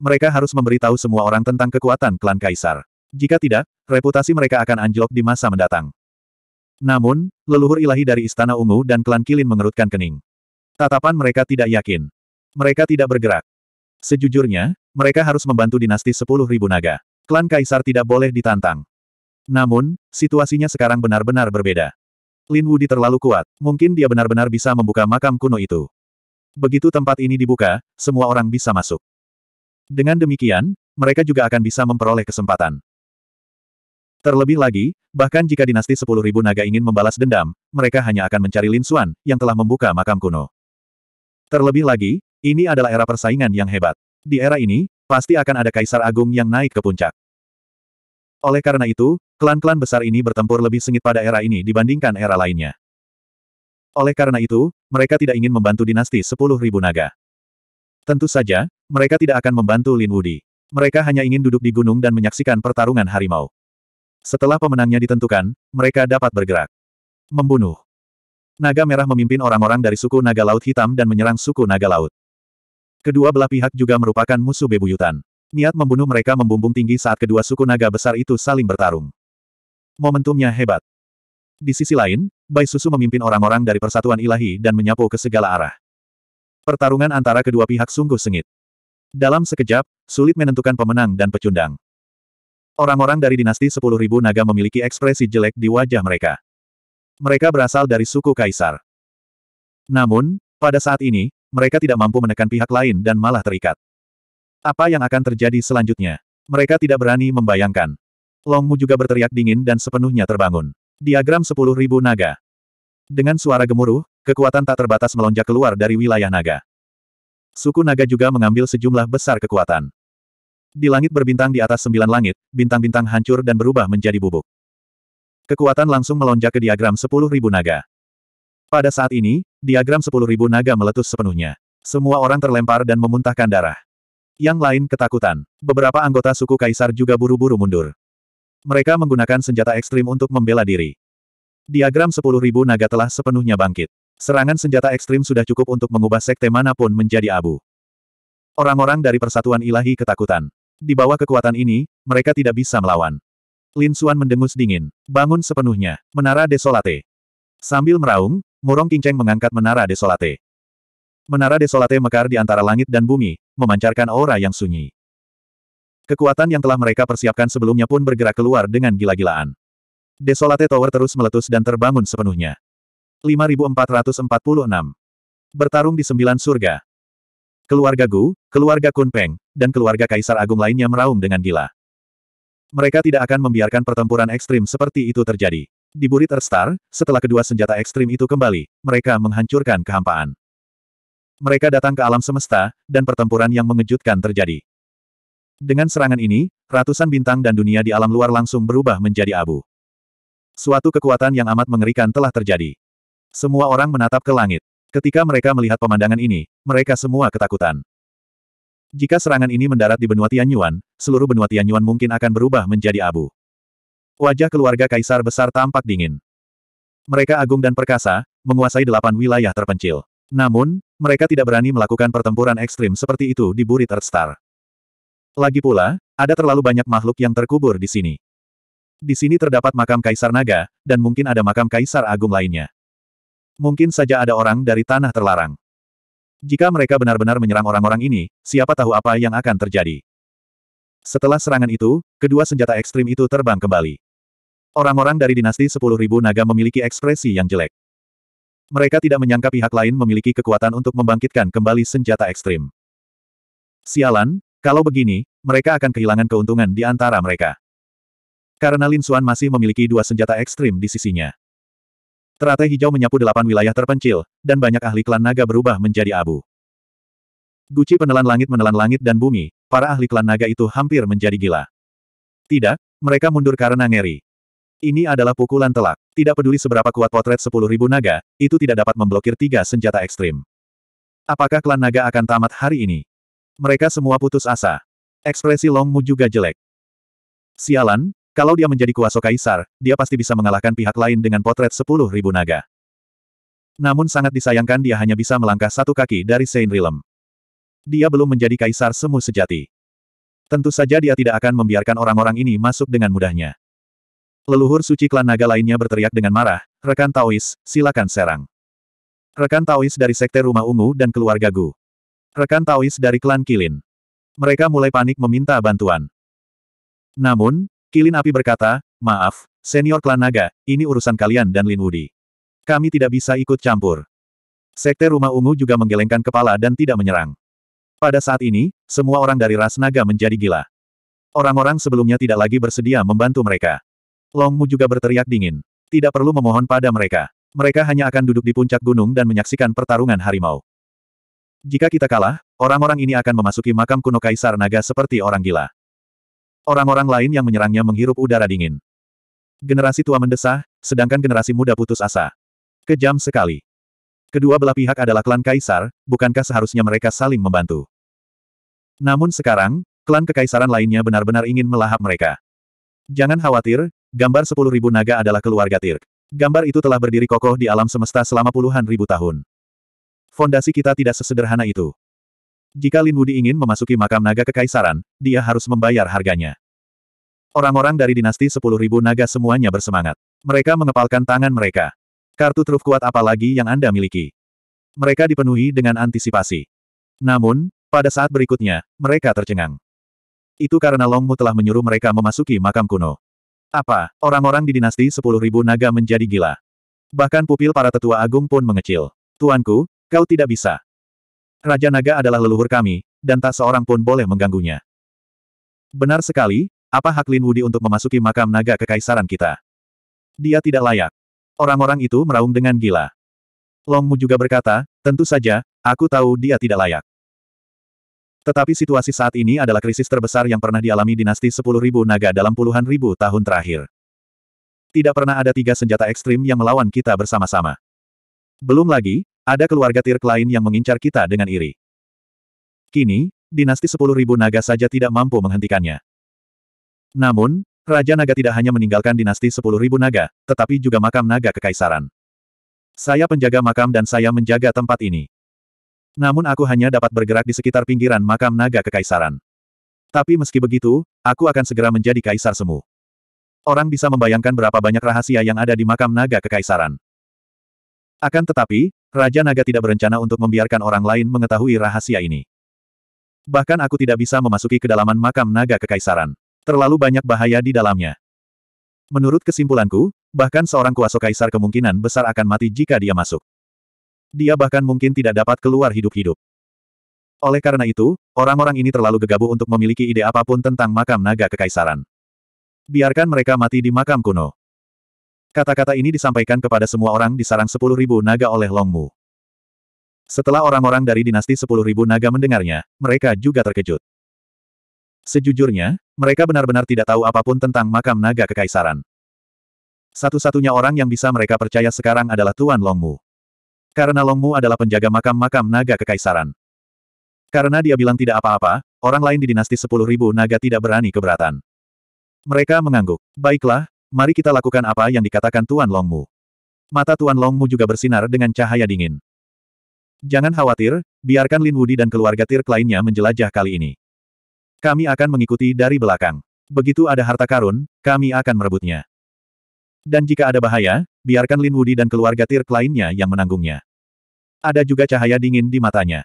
Mereka harus memberitahu semua orang tentang kekuatan klan Kaisar. Jika tidak, reputasi mereka akan anjlok di masa mendatang. Namun, leluhur ilahi dari Istana Ungu dan klan Kilin mengerutkan kening. Tatapan mereka tidak yakin. Mereka tidak bergerak. Sejujurnya, mereka harus membantu dinasti 10.000 naga. Klan Kaisar tidak boleh ditantang. Namun, situasinya sekarang benar-benar berbeda. Lin Wudi terlalu kuat, mungkin dia benar-benar bisa membuka makam kuno itu. Begitu tempat ini dibuka, semua orang bisa masuk. Dengan demikian, mereka juga akan bisa memperoleh kesempatan. Terlebih lagi, bahkan jika dinasti sepuluh ribu naga ingin membalas dendam, mereka hanya akan mencari Lin Xuan, yang telah membuka makam kuno. Terlebih lagi, ini adalah era persaingan yang hebat. Di era ini, pasti akan ada kaisar agung yang naik ke puncak. Oleh karena itu, klan-klan besar ini bertempur lebih sengit pada era ini dibandingkan era lainnya. Oleh karena itu, mereka tidak ingin membantu dinasti sepuluh ribu naga. Tentu saja, mereka tidak akan membantu Lin Wudi. Mereka hanya ingin duduk di gunung dan menyaksikan pertarungan harimau. Setelah pemenangnya ditentukan, mereka dapat bergerak. Membunuh. Naga Merah memimpin orang-orang dari suku Naga Laut Hitam dan menyerang suku Naga Laut. Kedua belah pihak juga merupakan musuh bebuyutan. Niat membunuh mereka membumbung tinggi saat kedua suku naga besar itu saling bertarung. Momentumnya hebat. Di sisi lain, Bai Susu memimpin orang-orang dari persatuan ilahi dan menyapu ke segala arah. Pertarungan antara kedua pihak sungguh sengit. Dalam sekejap, sulit menentukan pemenang dan pecundang. Orang-orang dari dinasti sepuluh ribu naga memiliki ekspresi jelek di wajah mereka. Mereka berasal dari suku kaisar. Namun, pada saat ini, mereka tidak mampu menekan pihak lain dan malah terikat. Apa yang akan terjadi selanjutnya? Mereka tidak berani membayangkan. Longmu juga berteriak dingin dan sepenuhnya terbangun. Diagram sepuluh ribu naga. Dengan suara gemuruh, kekuatan tak terbatas melonjak keluar dari wilayah naga. Suku naga juga mengambil sejumlah besar kekuatan. Di langit berbintang di atas sembilan langit, bintang-bintang hancur dan berubah menjadi bubuk. Kekuatan langsung melonjak ke diagram sepuluh ribu naga. Pada saat ini, diagram sepuluh ribu naga meletus sepenuhnya. Semua orang terlempar dan memuntahkan darah. Yang lain ketakutan. Beberapa anggota suku Kaisar juga buru-buru mundur. Mereka menggunakan senjata ekstrim untuk membela diri. Diagram sepuluh ribu naga telah sepenuhnya bangkit. Serangan senjata ekstrim sudah cukup untuk mengubah sekte manapun menjadi abu. Orang-orang dari persatuan ilahi ketakutan. Di bawah kekuatan ini, mereka tidak bisa melawan. Lin Xuan mendengus dingin. Bangun sepenuhnya. Menara Desolate. Sambil meraung, Murong Kinceng mengangkat Menara Desolate. Menara Desolate mekar di antara langit dan bumi, memancarkan aura yang sunyi. Kekuatan yang telah mereka persiapkan sebelumnya pun bergerak keluar dengan gila-gilaan. Desolate Tower terus meletus dan terbangun sepenuhnya. 5446. Bertarung di sembilan surga. Keluarga Gu, keluarga Kunpeng, dan keluarga Kaisar Agung lainnya meraung dengan gila. Mereka tidak akan membiarkan pertempuran ekstrim seperti itu terjadi. Di Burit setelah kedua senjata ekstrim itu kembali, mereka menghancurkan kehampaan. Mereka datang ke alam semesta, dan pertempuran yang mengejutkan terjadi. Dengan serangan ini, ratusan bintang dan dunia di alam luar langsung berubah menjadi abu. Suatu kekuatan yang amat mengerikan telah terjadi. Semua orang menatap ke langit. Ketika mereka melihat pemandangan ini, mereka semua ketakutan. Jika serangan ini mendarat di benua Tianyuan, seluruh benua Tianyuan mungkin akan berubah menjadi abu. Wajah keluarga kaisar besar tampak dingin. Mereka agung dan perkasa, menguasai delapan wilayah terpencil. Namun, mereka tidak berani melakukan pertempuran ekstrim seperti itu di Burit Star. Lagi pula, ada terlalu banyak makhluk yang terkubur di sini. Di sini terdapat makam Kaisar Naga, dan mungkin ada makam Kaisar Agung lainnya. Mungkin saja ada orang dari tanah terlarang. Jika mereka benar-benar menyerang orang-orang ini, siapa tahu apa yang akan terjadi. Setelah serangan itu, kedua senjata ekstrim itu terbang kembali. Orang-orang dari dinasti 10.000 naga memiliki ekspresi yang jelek. Mereka tidak menyangka pihak lain memiliki kekuatan untuk membangkitkan kembali senjata ekstrim. Sialan, kalau begini, mereka akan kehilangan keuntungan di antara mereka. Karena Lin Xuan masih memiliki dua senjata ekstrim di sisinya. Teratai hijau menyapu delapan wilayah terpencil, dan banyak ahli klan naga berubah menjadi abu. Guci penelan langit menelan langit dan bumi, para ahli klan naga itu hampir menjadi gila. Tidak, mereka mundur karena ngeri. Ini adalah pukulan telak. Tidak peduli seberapa kuat potret sepuluh ribu naga, itu tidak dapat memblokir tiga senjata ekstrim. Apakah klan naga akan tamat hari ini? Mereka semua putus asa. Ekspresi Longmu juga jelek. Sialan, kalau dia menjadi kuasa kaisar, dia pasti bisa mengalahkan pihak lain dengan potret sepuluh ribu naga. Namun sangat disayangkan dia hanya bisa melangkah satu kaki dari Saint Rilem. Dia belum menjadi kaisar semu sejati. Tentu saja dia tidak akan membiarkan orang-orang ini masuk dengan mudahnya. Leluhur suci klan naga lainnya berteriak dengan marah, rekan Taois, silakan serang. Rekan Taois dari Sekte Rumah Ungu dan keluarga Gu. Rekan Taois dari klan Kilin. Mereka mulai panik meminta bantuan. Namun, Kilin api berkata, maaf, senior klan naga, ini urusan kalian dan Lin Wudi. Kami tidak bisa ikut campur. Sekte Rumah Ungu juga menggelengkan kepala dan tidak menyerang. Pada saat ini, semua orang dari ras naga menjadi gila. Orang-orang sebelumnya tidak lagi bersedia membantu mereka. Longmu juga berteriak dingin. Tidak perlu memohon pada mereka. Mereka hanya akan duduk di puncak gunung dan menyaksikan pertarungan harimau. Jika kita kalah, orang-orang ini akan memasuki makam kuno Kaisar Naga seperti orang gila. Orang-orang lain yang menyerangnya menghirup udara dingin. Generasi tua mendesah, sedangkan generasi muda putus asa. Kejam sekali. Kedua belah pihak adalah klan kaisar, bukankah seharusnya mereka saling membantu? Namun sekarang, klan kekaisaran lainnya benar-benar ingin melahap mereka. Jangan khawatir, gambar sepuluh ribu naga adalah keluarga tir. Gambar itu telah berdiri kokoh di alam semesta selama puluhan ribu tahun. Fondasi kita tidak sesederhana itu. Jika Lin Wudi ingin memasuki makam naga kekaisaran, dia harus membayar harganya. Orang-orang dari dinasti 10.000 naga semuanya bersemangat. Mereka mengepalkan tangan mereka. Kartu truf kuat apa lagi yang Anda miliki? Mereka dipenuhi dengan antisipasi. Namun, pada saat berikutnya, mereka tercengang. Itu karena Longmu telah menyuruh mereka memasuki makam kuno. Apa, orang-orang di dinasti 10.000 naga menjadi gila? Bahkan pupil para tetua agung pun mengecil. Tuanku, kau tidak bisa. Raja Naga adalah leluhur kami, dan tak seorang pun boleh mengganggunya. Benar sekali, apa hak Lin Wudi untuk memasuki makam naga kekaisaran kita? Dia tidak layak. Orang-orang itu meraung dengan gila. Longmu juga berkata, tentu saja, aku tahu dia tidak layak. Tetapi situasi saat ini adalah krisis terbesar yang pernah dialami dinasti 10.000 naga dalam puluhan ribu tahun terakhir. Tidak pernah ada tiga senjata ekstrim yang melawan kita bersama-sama. Belum lagi, ada keluarga Tirk lain yang mengincar kita dengan iri. Kini, dinasti sepuluh ribu naga saja tidak mampu menghentikannya. Namun, Raja Naga tidak hanya meninggalkan dinasti sepuluh ribu naga, tetapi juga makam naga kekaisaran. Saya penjaga makam dan saya menjaga tempat ini. Namun aku hanya dapat bergerak di sekitar pinggiran makam naga kekaisaran. Tapi meski begitu, aku akan segera menjadi kaisar semu. Orang bisa membayangkan berapa banyak rahasia yang ada di makam naga kekaisaran. Akan tetapi, Raja Naga tidak berencana untuk membiarkan orang lain mengetahui rahasia ini. Bahkan aku tidak bisa memasuki kedalaman makam naga kekaisaran. Terlalu banyak bahaya di dalamnya. Menurut kesimpulanku, bahkan seorang kuasa kaisar kemungkinan besar akan mati jika dia masuk. Dia bahkan mungkin tidak dapat keluar hidup-hidup. Oleh karena itu, orang-orang ini terlalu gegabah untuk memiliki ide apapun tentang makam naga kekaisaran. Biarkan mereka mati di makam kuno. Kata-kata ini disampaikan kepada semua orang di sarang sepuluh ribu naga oleh Longmu. Setelah orang-orang dari dinasti sepuluh ribu naga mendengarnya, mereka juga terkejut. Sejujurnya, mereka benar-benar tidak tahu apapun tentang makam naga kekaisaran. Satu-satunya orang yang bisa mereka percaya sekarang adalah Tuan Longmu. Karena Longmu adalah penjaga makam-makam naga kekaisaran. Karena dia bilang tidak apa-apa, orang lain di dinasti sepuluh ribu naga tidak berani keberatan. Mereka mengangguk. Baiklah, Mari kita lakukan apa yang dikatakan Tuan Longmu. Mata Tuan Longmu juga bersinar dengan cahaya dingin. Jangan khawatir, biarkan Lin Wudi dan keluarga Tirk lainnya menjelajah kali ini. Kami akan mengikuti dari belakang. Begitu ada harta karun, kami akan merebutnya. Dan jika ada bahaya, biarkan Lin Wudi dan keluarga Tirk lainnya yang menanggungnya. Ada juga cahaya dingin di matanya.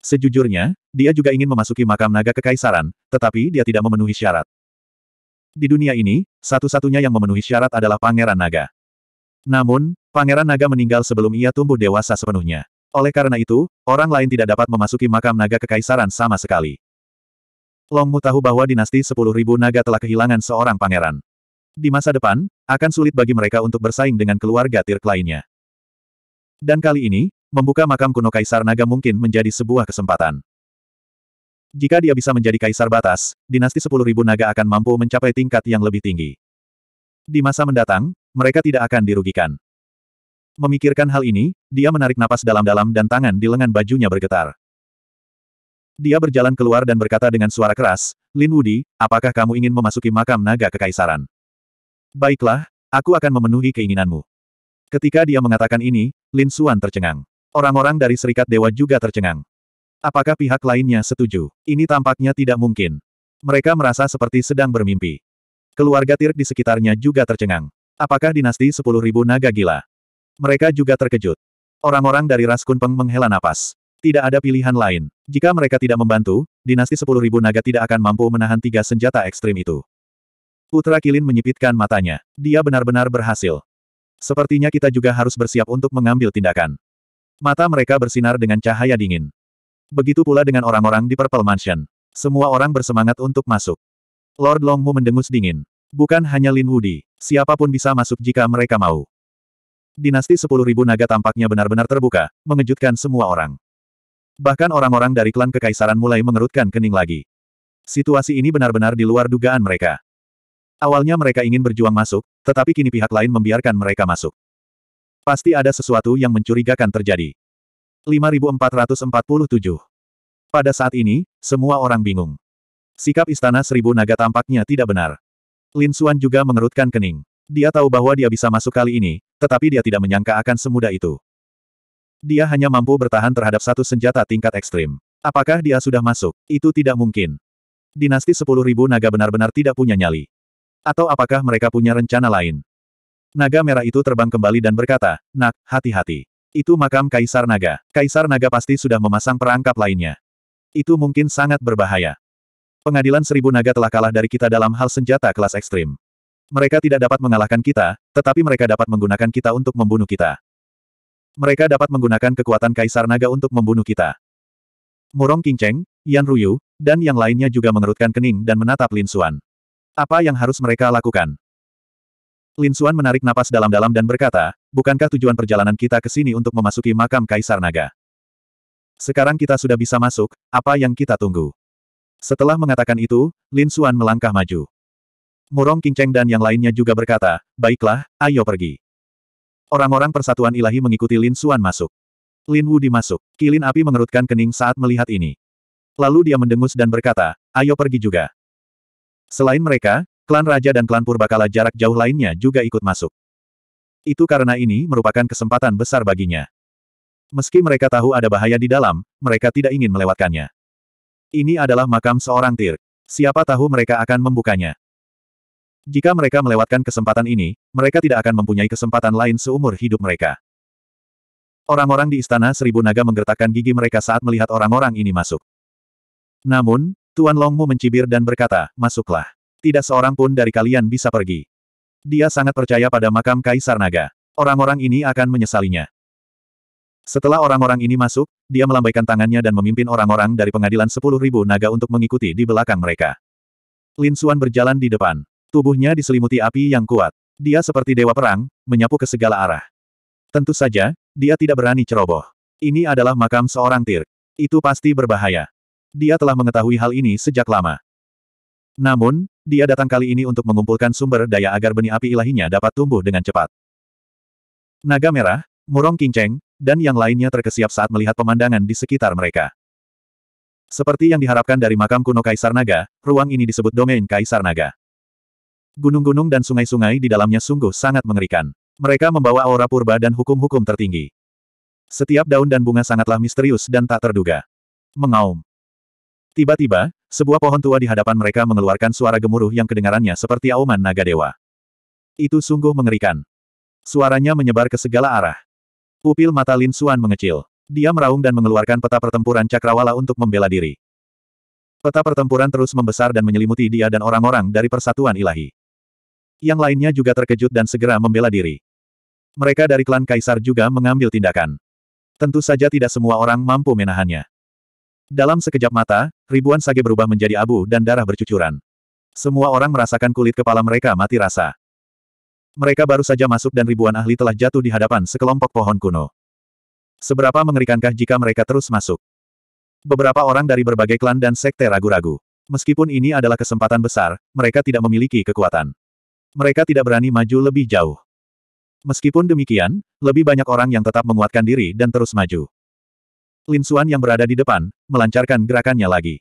Sejujurnya, dia juga ingin memasuki makam naga kekaisaran, tetapi dia tidak memenuhi syarat. Di dunia ini, satu-satunya yang memenuhi syarat adalah Pangeran Naga. Namun, Pangeran Naga meninggal sebelum ia tumbuh dewasa sepenuhnya. Oleh karena itu, orang lain tidak dapat memasuki makam naga kekaisaran sama sekali. Longmu tahu bahwa dinasti 10.000 naga telah kehilangan seorang pangeran. Di masa depan, akan sulit bagi mereka untuk bersaing dengan keluarga Tirk lainnya. Dan kali ini, membuka makam kuno Kaisar Naga mungkin menjadi sebuah kesempatan. Jika dia bisa menjadi kaisar batas, dinasti sepuluh ribu naga akan mampu mencapai tingkat yang lebih tinggi. Di masa mendatang, mereka tidak akan dirugikan. Memikirkan hal ini, dia menarik napas dalam-dalam dan tangan di lengan bajunya bergetar. Dia berjalan keluar dan berkata dengan suara keras, Lin Wudi, apakah kamu ingin memasuki makam naga kekaisaran? Baiklah, aku akan memenuhi keinginanmu. Ketika dia mengatakan ini, Lin Suan tercengang. Orang-orang dari Serikat Dewa juga tercengang. Apakah pihak lainnya setuju? Ini tampaknya tidak mungkin. Mereka merasa seperti sedang bermimpi. Keluarga Tirk di sekitarnya juga tercengang. Apakah dinasti 10.000 naga gila? Mereka juga terkejut. Orang-orang dari ras Kunpeng menghela napas. Tidak ada pilihan lain. Jika mereka tidak membantu, dinasti 10.000 naga tidak akan mampu menahan tiga senjata ekstrim itu. Putra Kilin menyipitkan matanya. Dia benar-benar berhasil. Sepertinya kita juga harus bersiap untuk mengambil tindakan. Mata mereka bersinar dengan cahaya dingin. Begitu pula dengan orang-orang di Purple Mansion. Semua orang bersemangat untuk masuk. Lord Longmu mendengus dingin. Bukan hanya Lin Wudi, siapapun bisa masuk jika mereka mau. Dinasti 10.000 naga tampaknya benar-benar terbuka, mengejutkan semua orang. Bahkan orang-orang dari klan kekaisaran mulai mengerutkan kening lagi. Situasi ini benar-benar di luar dugaan mereka. Awalnya mereka ingin berjuang masuk, tetapi kini pihak lain membiarkan mereka masuk. Pasti ada sesuatu yang mencurigakan terjadi. 5447. Pada saat ini, semua orang bingung. Sikap Istana Seribu Naga tampaknya tidak benar. Lin Xuan juga mengerutkan kening. Dia tahu bahwa dia bisa masuk kali ini, tetapi dia tidak menyangka akan semudah itu. Dia hanya mampu bertahan terhadap satu senjata tingkat ekstrim. Apakah dia sudah masuk? Itu tidak mungkin. Dinasti 10.000 naga benar-benar tidak punya nyali. Atau apakah mereka punya rencana lain? Naga merah itu terbang kembali dan berkata, Nak, hati-hati. Itu makam Kaisar Naga. Kaisar Naga pasti sudah memasang perangkap lainnya. Itu mungkin sangat berbahaya. Pengadilan Seribu Naga telah kalah dari kita dalam hal senjata kelas ekstrim. Mereka tidak dapat mengalahkan kita, tetapi mereka dapat menggunakan kita untuk membunuh kita. Mereka dapat menggunakan kekuatan Kaisar Naga untuk membunuh kita. Murong Kingceng, Yan Ruyu, dan yang lainnya juga mengerutkan kening dan menatap Lin Xuan. Apa yang harus mereka lakukan? Lin Xuan menarik napas dalam-dalam dan berkata, bukankah tujuan perjalanan kita ke sini untuk memasuki makam Kaisar Naga? Sekarang kita sudah bisa masuk, apa yang kita tunggu? Setelah mengatakan itu, Lin Xuan melangkah maju. Murong Qingcheng dan yang lainnya juga berkata, baiklah, ayo pergi. Orang-orang persatuan ilahi mengikuti Lin Xuan masuk. Lin Wu dimasuk, kilin api mengerutkan kening saat melihat ini. Lalu dia mendengus dan berkata, ayo pergi juga. Selain mereka, Klan Raja dan klan Purbakala jarak jauh lainnya juga ikut masuk. Itu karena ini merupakan kesempatan besar baginya. Meski mereka tahu ada bahaya di dalam, mereka tidak ingin melewatkannya. Ini adalah makam seorang tir. Siapa tahu mereka akan membukanya. Jika mereka melewatkan kesempatan ini, mereka tidak akan mempunyai kesempatan lain seumur hidup mereka. Orang-orang di Istana Seribu Naga menggertakkan gigi mereka saat melihat orang-orang ini masuk. Namun, Tuan Longmu mencibir dan berkata, masuklah. Tidak seorang pun dari kalian bisa pergi. Dia sangat percaya pada makam Kaisar Naga. Orang-orang ini akan menyesalinya. Setelah orang-orang ini masuk, dia melambaikan tangannya dan memimpin orang-orang dari pengadilan sepuluh ribu naga untuk mengikuti di belakang mereka. Lin Xuan berjalan di depan. Tubuhnya diselimuti api yang kuat. Dia seperti dewa perang, menyapu ke segala arah. Tentu saja, dia tidak berani ceroboh. Ini adalah makam seorang tir. Itu pasti berbahaya. Dia telah mengetahui hal ini sejak lama. Namun, dia datang kali ini untuk mengumpulkan sumber daya agar benih api ilahinya dapat tumbuh dengan cepat. Naga merah, murong kinceng, dan yang lainnya terkesiap saat melihat pemandangan di sekitar mereka. Seperti yang diharapkan dari makam kuno Kaisar Naga, ruang ini disebut domain Kaisar Naga. Gunung-gunung dan sungai-sungai di dalamnya sungguh sangat mengerikan. Mereka membawa aura purba dan hukum-hukum tertinggi. Setiap daun dan bunga sangatlah misterius dan tak terduga. Mengaum. Tiba-tiba, sebuah pohon tua di hadapan mereka mengeluarkan suara gemuruh yang kedengarannya seperti auman naga dewa. Itu sungguh mengerikan. Suaranya menyebar ke segala arah. Pupil mata Lin Suan mengecil. Dia meraung dan mengeluarkan peta pertempuran cakrawala untuk membela diri. Peta pertempuran terus membesar dan menyelimuti dia dan orang-orang dari persatuan ilahi. Yang lainnya juga terkejut dan segera membela diri. Mereka dari klan Kaisar juga mengambil tindakan. Tentu saja tidak semua orang mampu menahannya. Dalam sekejap mata, ribuan sage berubah menjadi abu dan darah bercucuran. Semua orang merasakan kulit kepala mereka mati rasa. Mereka baru saja masuk dan ribuan ahli telah jatuh di hadapan sekelompok pohon kuno. Seberapa mengerikankah jika mereka terus masuk? Beberapa orang dari berbagai klan dan sekte ragu-ragu. Meskipun ini adalah kesempatan besar, mereka tidak memiliki kekuatan. Mereka tidak berani maju lebih jauh. Meskipun demikian, lebih banyak orang yang tetap menguatkan diri dan terus maju. Lin Xuan yang berada di depan, melancarkan gerakannya lagi.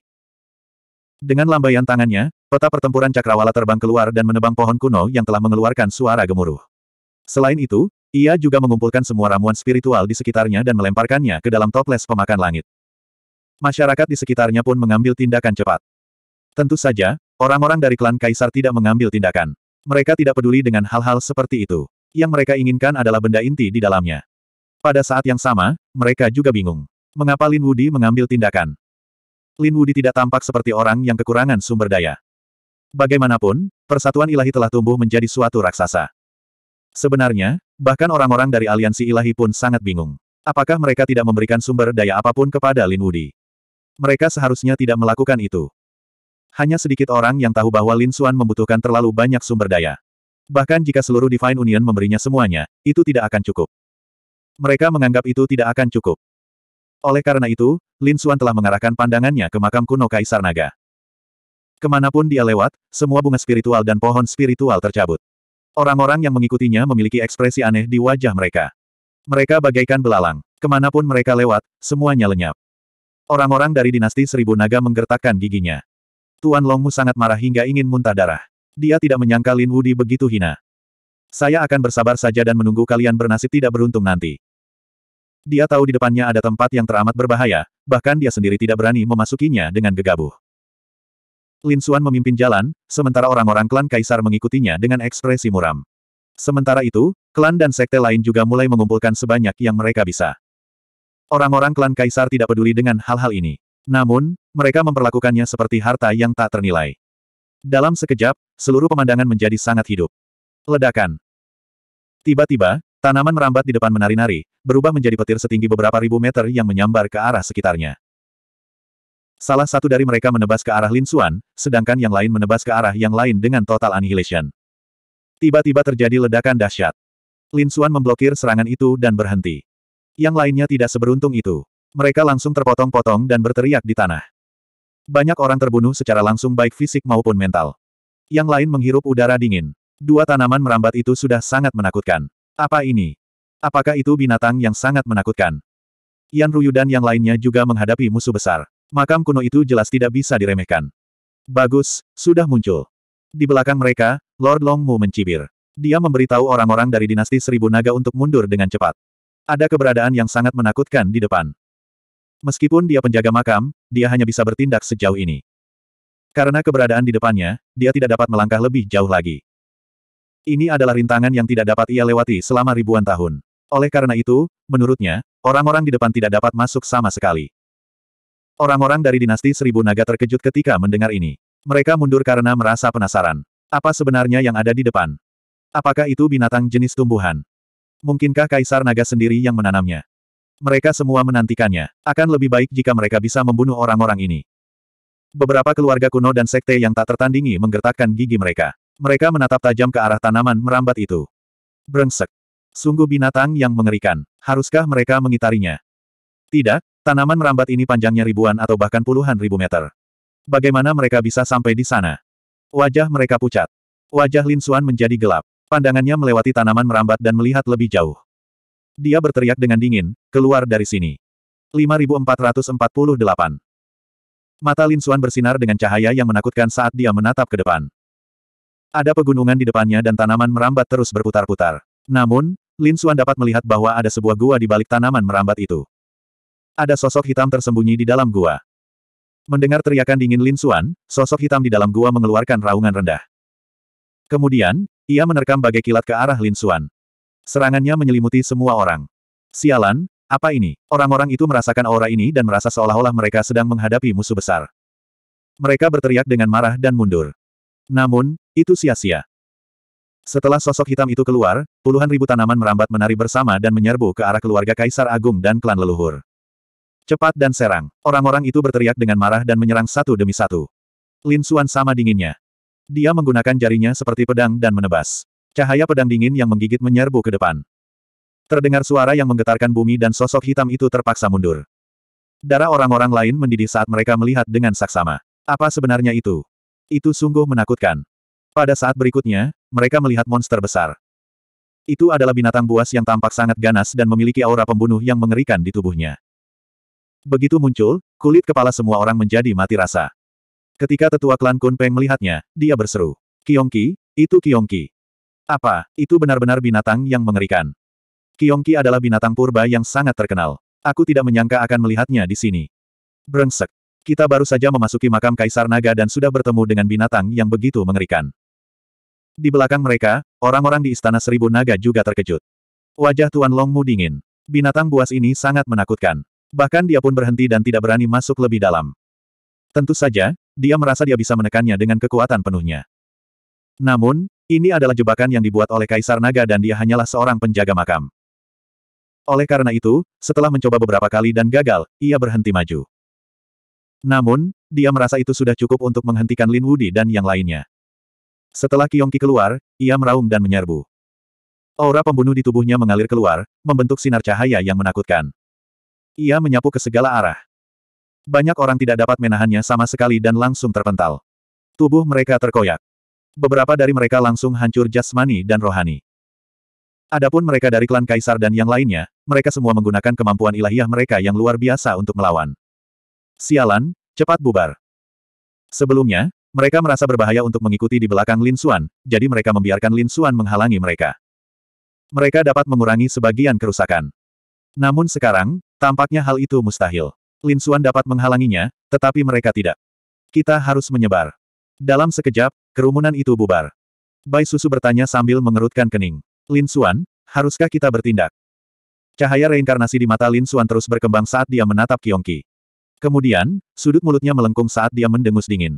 Dengan lambaian tangannya, peta pertempuran cakrawala terbang keluar dan menebang pohon kuno yang telah mengeluarkan suara gemuruh. Selain itu, ia juga mengumpulkan semua ramuan spiritual di sekitarnya dan melemparkannya ke dalam toples pemakan langit. Masyarakat di sekitarnya pun mengambil tindakan cepat. Tentu saja, orang-orang dari klan Kaisar tidak mengambil tindakan. Mereka tidak peduli dengan hal-hal seperti itu. Yang mereka inginkan adalah benda inti di dalamnya. Pada saat yang sama, mereka juga bingung. Mengapa Lin Wudi mengambil tindakan? Lin Wudi tidak tampak seperti orang yang kekurangan sumber daya. Bagaimanapun, persatuan ilahi telah tumbuh menjadi suatu raksasa. Sebenarnya, bahkan orang-orang dari aliansi ilahi pun sangat bingung. Apakah mereka tidak memberikan sumber daya apapun kepada Lin Wudi? Mereka seharusnya tidak melakukan itu. Hanya sedikit orang yang tahu bahwa Lin Xuan membutuhkan terlalu banyak sumber daya. Bahkan jika seluruh Divine Union memberinya semuanya, itu tidak akan cukup. Mereka menganggap itu tidak akan cukup. Oleh karena itu, Lin Xuan telah mengarahkan pandangannya ke makam kuno Kaisar Naga. Kemanapun dia lewat, semua bunga spiritual dan pohon spiritual tercabut. Orang-orang yang mengikutinya memiliki ekspresi aneh di wajah mereka. Mereka bagaikan belalang. Kemanapun mereka lewat, semuanya lenyap. Orang-orang dari dinasti Seribu Naga menggertakkan giginya. Tuan Longmu sangat marah hingga ingin muntah darah. Dia tidak menyangka Lin Wudi begitu hina. Saya akan bersabar saja dan menunggu kalian bernasib tidak beruntung nanti. Dia tahu di depannya ada tempat yang teramat berbahaya, bahkan dia sendiri tidak berani memasukinya dengan gegabah. Lin Xuan memimpin jalan, sementara orang-orang klan kaisar mengikutinya dengan ekspresi muram. Sementara itu, klan dan sekte lain juga mulai mengumpulkan sebanyak yang mereka bisa. Orang-orang klan kaisar tidak peduli dengan hal-hal ini. Namun, mereka memperlakukannya seperti harta yang tak ternilai. Dalam sekejap, seluruh pemandangan menjadi sangat hidup. Ledakan. Tiba-tiba, Tanaman merambat di depan menari-nari, berubah menjadi petir setinggi beberapa ribu meter yang menyambar ke arah sekitarnya. Salah satu dari mereka menebas ke arah Lin Xuan, sedangkan yang lain menebas ke arah yang lain dengan total annihilation. Tiba-tiba terjadi ledakan dahsyat. Lin Xuan memblokir serangan itu dan berhenti. Yang lainnya tidak seberuntung itu. Mereka langsung terpotong-potong dan berteriak di tanah. Banyak orang terbunuh secara langsung baik fisik maupun mental. Yang lain menghirup udara dingin. Dua tanaman merambat itu sudah sangat menakutkan. Apa ini? Apakah itu binatang yang sangat menakutkan? Yan Ruyu dan yang lainnya juga menghadapi musuh besar. Makam kuno itu jelas tidak bisa diremehkan. Bagus, sudah muncul. Di belakang mereka, Lord Long Mu mencibir. Dia memberitahu orang-orang dari dinasti seribu naga untuk mundur dengan cepat. Ada keberadaan yang sangat menakutkan di depan. Meskipun dia penjaga makam, dia hanya bisa bertindak sejauh ini. Karena keberadaan di depannya, dia tidak dapat melangkah lebih jauh lagi. Ini adalah rintangan yang tidak dapat ia lewati selama ribuan tahun. Oleh karena itu, menurutnya, orang-orang di depan tidak dapat masuk sama sekali. Orang-orang dari dinasti Seribu Naga terkejut ketika mendengar ini. Mereka mundur karena merasa penasaran. Apa sebenarnya yang ada di depan? Apakah itu binatang jenis tumbuhan? Mungkinkah Kaisar Naga sendiri yang menanamnya? Mereka semua menantikannya. Akan lebih baik jika mereka bisa membunuh orang-orang ini. Beberapa keluarga kuno dan sekte yang tak tertandingi menggertakkan gigi mereka. Mereka menatap tajam ke arah tanaman merambat itu. Brengsek. Sungguh binatang yang mengerikan. Haruskah mereka mengitarinya? Tidak, tanaman merambat ini panjangnya ribuan atau bahkan puluhan ribu meter. Bagaimana mereka bisa sampai di sana? Wajah mereka pucat. Wajah Lin Suan menjadi gelap. Pandangannya melewati tanaman merambat dan melihat lebih jauh. Dia berteriak dengan dingin, keluar dari sini. 5448 Mata Lin Suan bersinar dengan cahaya yang menakutkan saat dia menatap ke depan. Ada pegunungan di depannya dan tanaman merambat terus berputar-putar. Namun, Lin Xuan dapat melihat bahwa ada sebuah gua di balik tanaman merambat itu. Ada sosok hitam tersembunyi di dalam gua. Mendengar teriakan dingin Lin Xuan, sosok hitam di dalam gua mengeluarkan raungan rendah. Kemudian, ia menerkam bagai kilat ke arah Lin Xuan. Serangannya menyelimuti semua orang. Sialan, apa ini? Orang-orang itu merasakan aura ini dan merasa seolah-olah mereka sedang menghadapi musuh besar. Mereka berteriak dengan marah dan mundur. Namun, itu sia-sia. Setelah sosok hitam itu keluar, puluhan ribu tanaman merambat menari bersama dan menyerbu ke arah keluarga Kaisar Agung dan klan leluhur. Cepat dan serang, orang-orang itu berteriak dengan marah dan menyerang satu demi satu. Lin Xuan sama dinginnya. Dia menggunakan jarinya seperti pedang dan menebas. Cahaya pedang dingin yang menggigit menyerbu ke depan. Terdengar suara yang menggetarkan bumi dan sosok hitam itu terpaksa mundur. Darah orang-orang lain mendidih saat mereka melihat dengan saksama. Apa sebenarnya itu? Itu sungguh menakutkan. Pada saat berikutnya, mereka melihat monster besar. Itu adalah binatang buas yang tampak sangat ganas dan memiliki aura pembunuh yang mengerikan di tubuhnya. Begitu muncul, kulit kepala semua orang menjadi mati rasa. Ketika tetua klan Kunpeng melihatnya, dia berseru. Kiongki, itu Kiongki. Apa, itu benar-benar binatang yang mengerikan. Kiongki adalah binatang purba yang sangat terkenal. Aku tidak menyangka akan melihatnya di sini. Brengsek. Kita baru saja memasuki makam Kaisar Naga dan sudah bertemu dengan binatang yang begitu mengerikan. Di belakang mereka, orang-orang di Istana Seribu Naga juga terkejut. Wajah Tuan Longmu dingin. Binatang buas ini sangat menakutkan. Bahkan dia pun berhenti dan tidak berani masuk lebih dalam. Tentu saja, dia merasa dia bisa menekannya dengan kekuatan penuhnya. Namun, ini adalah jebakan yang dibuat oleh Kaisar Naga dan dia hanyalah seorang penjaga makam. Oleh karena itu, setelah mencoba beberapa kali dan gagal, ia berhenti maju. Namun, dia merasa itu sudah cukup untuk menghentikan Lin Wudi dan yang lainnya. Setelah Kiongki keluar, ia meraung dan menyerbu. Aura pembunuh di tubuhnya mengalir keluar, membentuk sinar cahaya yang menakutkan. Ia menyapu ke segala arah. Banyak orang tidak dapat menahannya sama sekali dan langsung terpental. Tubuh mereka terkoyak. Beberapa dari mereka langsung hancur jasmani dan rohani. Adapun mereka dari klan kaisar dan yang lainnya, mereka semua menggunakan kemampuan ilahiyah mereka yang luar biasa untuk melawan. Sialan, cepat bubar. Sebelumnya, mereka merasa berbahaya untuk mengikuti di belakang Lin Xuan, jadi mereka membiarkan Lin Xuan menghalangi mereka. Mereka dapat mengurangi sebagian kerusakan. Namun sekarang, tampaknya hal itu mustahil. Lin Xuan dapat menghalanginya, tetapi mereka tidak. Kita harus menyebar. Dalam sekejap, kerumunan itu bubar. Bai Susu bertanya sambil mengerutkan kening. Lin Xuan, haruskah kita bertindak? Cahaya reinkarnasi di mata Lin Xuan terus berkembang saat dia menatap Kiongki. Kemudian, sudut mulutnya melengkung saat dia mendengus dingin.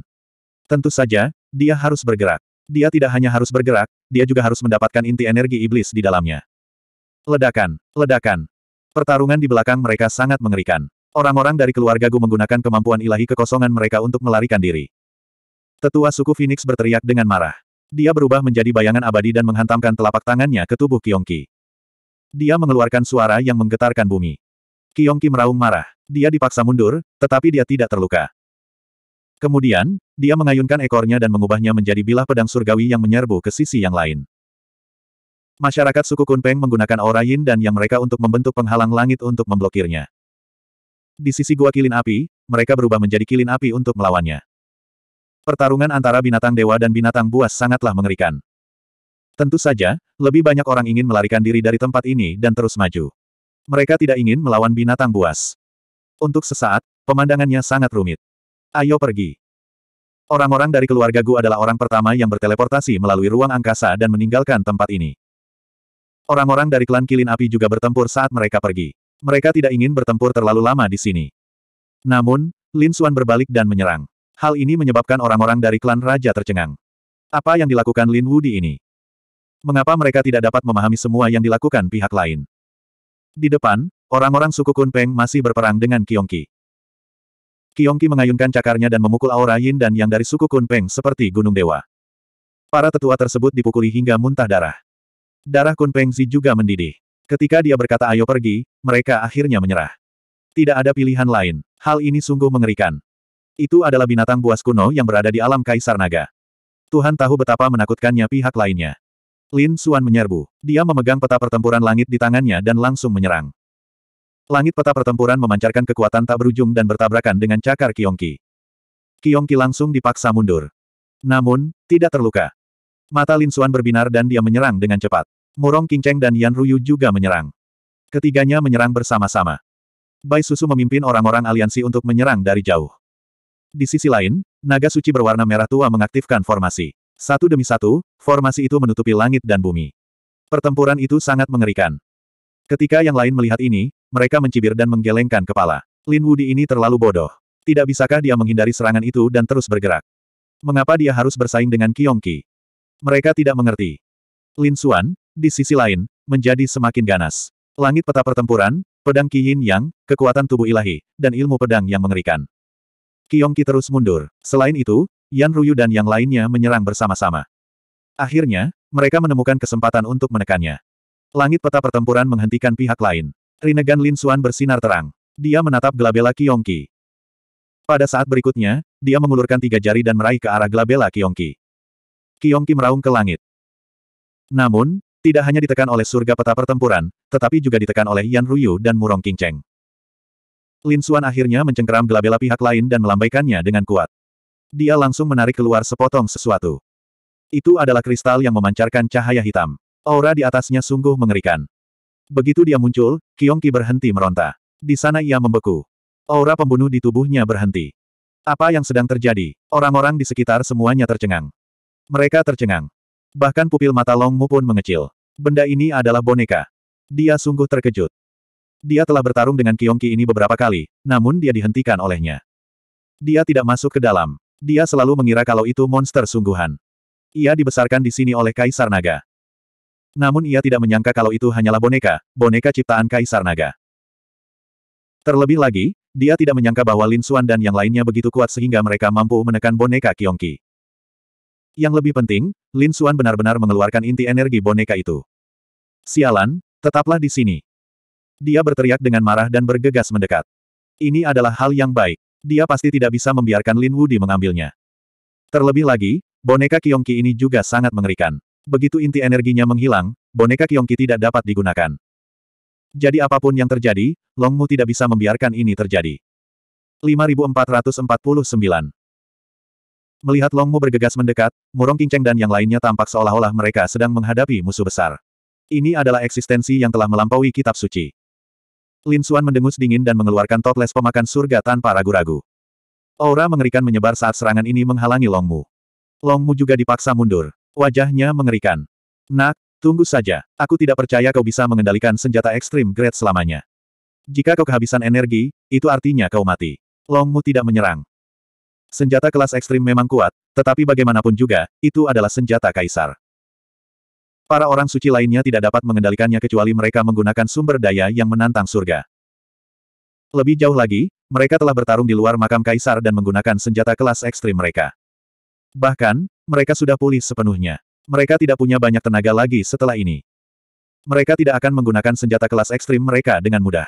Tentu saja, dia harus bergerak. Dia tidak hanya harus bergerak, dia juga harus mendapatkan inti energi iblis di dalamnya. Ledakan, ledakan. Pertarungan di belakang mereka sangat mengerikan. Orang-orang dari keluarga Gu menggunakan kemampuan ilahi kekosongan mereka untuk melarikan diri. Tetua suku Phoenix berteriak dengan marah. Dia berubah menjadi bayangan abadi dan menghantamkan telapak tangannya ke tubuh Kiongki. Dia mengeluarkan suara yang menggetarkan bumi. Kiongki meraung marah. Dia dipaksa mundur, tetapi dia tidak terluka. Kemudian, dia mengayunkan ekornya dan mengubahnya menjadi bilah pedang surgawi yang menyerbu ke sisi yang lain. Masyarakat suku Kunpeng menggunakan aura yin dan yang mereka untuk membentuk penghalang langit untuk memblokirnya. Di sisi gua kilin api, mereka berubah menjadi kilin api untuk melawannya. Pertarungan antara binatang dewa dan binatang buas sangatlah mengerikan. Tentu saja, lebih banyak orang ingin melarikan diri dari tempat ini dan terus maju. Mereka tidak ingin melawan binatang buas. Untuk sesaat, pemandangannya sangat rumit. Ayo pergi. Orang-orang dari keluarga Gu adalah orang pertama yang berteleportasi melalui ruang angkasa dan meninggalkan tempat ini. Orang-orang dari klan Kilin Api juga bertempur saat mereka pergi. Mereka tidak ingin bertempur terlalu lama di sini. Namun, Lin Xuan berbalik dan menyerang. Hal ini menyebabkan orang-orang dari klan Raja tercengang. Apa yang dilakukan Lin Wu di ini? Mengapa mereka tidak dapat memahami semua yang dilakukan pihak lain? Di depan, orang-orang suku Kunpeng masih berperang dengan Kiongki. Kiongki mengayunkan cakarnya dan memukul aura Yin dan Yang dari suku Kunpeng seperti gunung dewa. Para tetua tersebut dipukuli hingga muntah darah. Darah Kunpeng Zi juga mendidih. Ketika dia berkata ayo pergi, mereka akhirnya menyerah. Tidak ada pilihan lain. Hal ini sungguh mengerikan. Itu adalah binatang buas kuno yang berada di alam Kaisar Naga. Tuhan tahu betapa menakutkannya pihak lainnya. Lin Suan menyerbu. Dia memegang peta pertempuran langit di tangannya dan langsung menyerang. Langit peta pertempuran memancarkan kekuatan tak berujung dan bertabrakan dengan cakar Kiongki. Kiongki langsung dipaksa mundur. Namun, tidak terluka. Mata Lin Suan berbinar dan dia menyerang dengan cepat. Murong Kinceng dan Yan Ruyu juga menyerang. Ketiganya menyerang bersama-sama. Bai Susu memimpin orang-orang aliansi untuk menyerang dari jauh. Di sisi lain, naga suci berwarna merah tua mengaktifkan formasi. Satu demi satu, formasi itu menutupi langit dan bumi. Pertempuran itu sangat mengerikan. Ketika yang lain melihat ini, mereka mencibir dan menggelengkan kepala. Lin Wudi ini terlalu bodoh. Tidak bisakah dia menghindari serangan itu dan terus bergerak? Mengapa dia harus bersaing dengan Ki? Mereka tidak mengerti. Lin Xuan, di sisi lain, menjadi semakin ganas. Langit peta pertempuran, pedang Ki Yin Yang, kekuatan tubuh ilahi, dan ilmu pedang yang mengerikan. Ki terus mundur. Selain itu, Yan Ruyu dan yang lainnya menyerang bersama-sama. Akhirnya, mereka menemukan kesempatan untuk menekannya. Langit peta pertempuran menghentikan pihak lain. Rinnegan Lin Xuan bersinar terang. Dia menatap Glabella Kiongki. Pada saat berikutnya, dia mengulurkan tiga jari dan meraih ke arah Glabella Kiongki. Kiongki meraung ke langit. Namun, tidak hanya ditekan oleh surga peta pertempuran, tetapi juga ditekan oleh Yan Ruyu dan Murong Qingcheng. Lin Xuan akhirnya mencengkeram Glabella pihak lain dan melambaikannya dengan kuat. Dia langsung menarik keluar sepotong sesuatu. Itu adalah kristal yang memancarkan cahaya hitam. Aura di atasnya sungguh mengerikan. Begitu dia muncul, Kiongki berhenti meronta. Di sana ia membeku. Aura pembunuh di tubuhnya berhenti. Apa yang sedang terjadi? Orang-orang di sekitar semuanya tercengang. Mereka tercengang. Bahkan pupil mata Longmu pun mengecil. Benda ini adalah boneka. Dia sungguh terkejut. Dia telah bertarung dengan Kiongki ini beberapa kali, namun dia dihentikan olehnya. Dia tidak masuk ke dalam. Dia selalu mengira kalau itu monster sungguhan. Ia dibesarkan di sini oleh Kaisar Naga. Namun ia tidak menyangka kalau itu hanyalah boneka, boneka ciptaan Kaisar Naga. Terlebih lagi, dia tidak menyangka bahwa Lin Xuan dan yang lainnya begitu kuat sehingga mereka mampu menekan boneka Kiongki. Yang lebih penting, Lin Xuan benar-benar mengeluarkan inti energi boneka itu. Sialan, tetaplah di sini. Dia berteriak dengan marah dan bergegas mendekat. Ini adalah hal yang baik. Dia pasti tidak bisa membiarkan Lin Wudi mengambilnya. Terlebih lagi, boneka Kiongki ini juga sangat mengerikan. Begitu inti energinya menghilang, boneka Kiongki tidak dapat digunakan. Jadi apapun yang terjadi, Longmu tidak bisa membiarkan ini terjadi. 5449 Melihat Longmu bergegas mendekat, Murong Kingcheng dan yang lainnya tampak seolah-olah mereka sedang menghadapi musuh besar. Ini adalah eksistensi yang telah melampaui kitab suci. Lin Xuan mendengus dingin dan mengeluarkan toples pemakan surga tanpa ragu-ragu. Aura mengerikan menyebar saat serangan ini menghalangi Longmu. Longmu juga dipaksa mundur. Wajahnya mengerikan. Nak, tunggu saja. Aku tidak percaya kau bisa mengendalikan senjata ekstrim grade selamanya. Jika kau kehabisan energi, itu artinya kau mati. Longmu tidak menyerang. Senjata kelas ekstrim memang kuat, tetapi bagaimanapun juga, itu adalah senjata kaisar. Para orang suci lainnya tidak dapat mengendalikannya kecuali mereka menggunakan sumber daya yang menantang surga. Lebih jauh lagi, mereka telah bertarung di luar makam kaisar dan menggunakan senjata kelas ekstrim mereka. Bahkan, mereka sudah pulih sepenuhnya. Mereka tidak punya banyak tenaga lagi setelah ini. Mereka tidak akan menggunakan senjata kelas ekstrim mereka dengan mudah.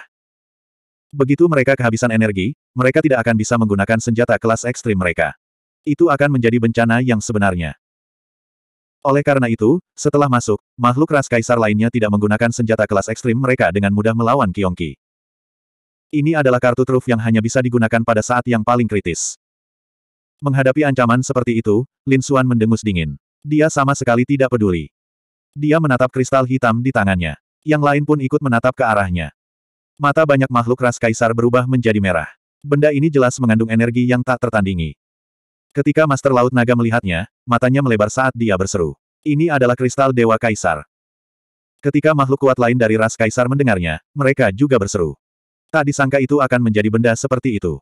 Begitu mereka kehabisan energi, mereka tidak akan bisa menggunakan senjata kelas ekstrim mereka. Itu akan menjadi bencana yang sebenarnya. Oleh karena itu, setelah masuk, makhluk ras kaisar lainnya tidak menggunakan senjata kelas ekstrim mereka dengan mudah melawan Kiongki. Ini adalah kartu truf yang hanya bisa digunakan pada saat yang paling kritis. Menghadapi ancaman seperti itu, Lin Suan mendengus dingin. Dia sama sekali tidak peduli. Dia menatap kristal hitam di tangannya. Yang lain pun ikut menatap ke arahnya. Mata banyak makhluk ras kaisar berubah menjadi merah. Benda ini jelas mengandung energi yang tak tertandingi. Ketika Master Laut Naga melihatnya, matanya melebar saat dia berseru. Ini adalah kristal Dewa Kaisar. Ketika makhluk kuat lain dari ras kaisar mendengarnya, mereka juga berseru. Tak disangka itu akan menjadi benda seperti itu.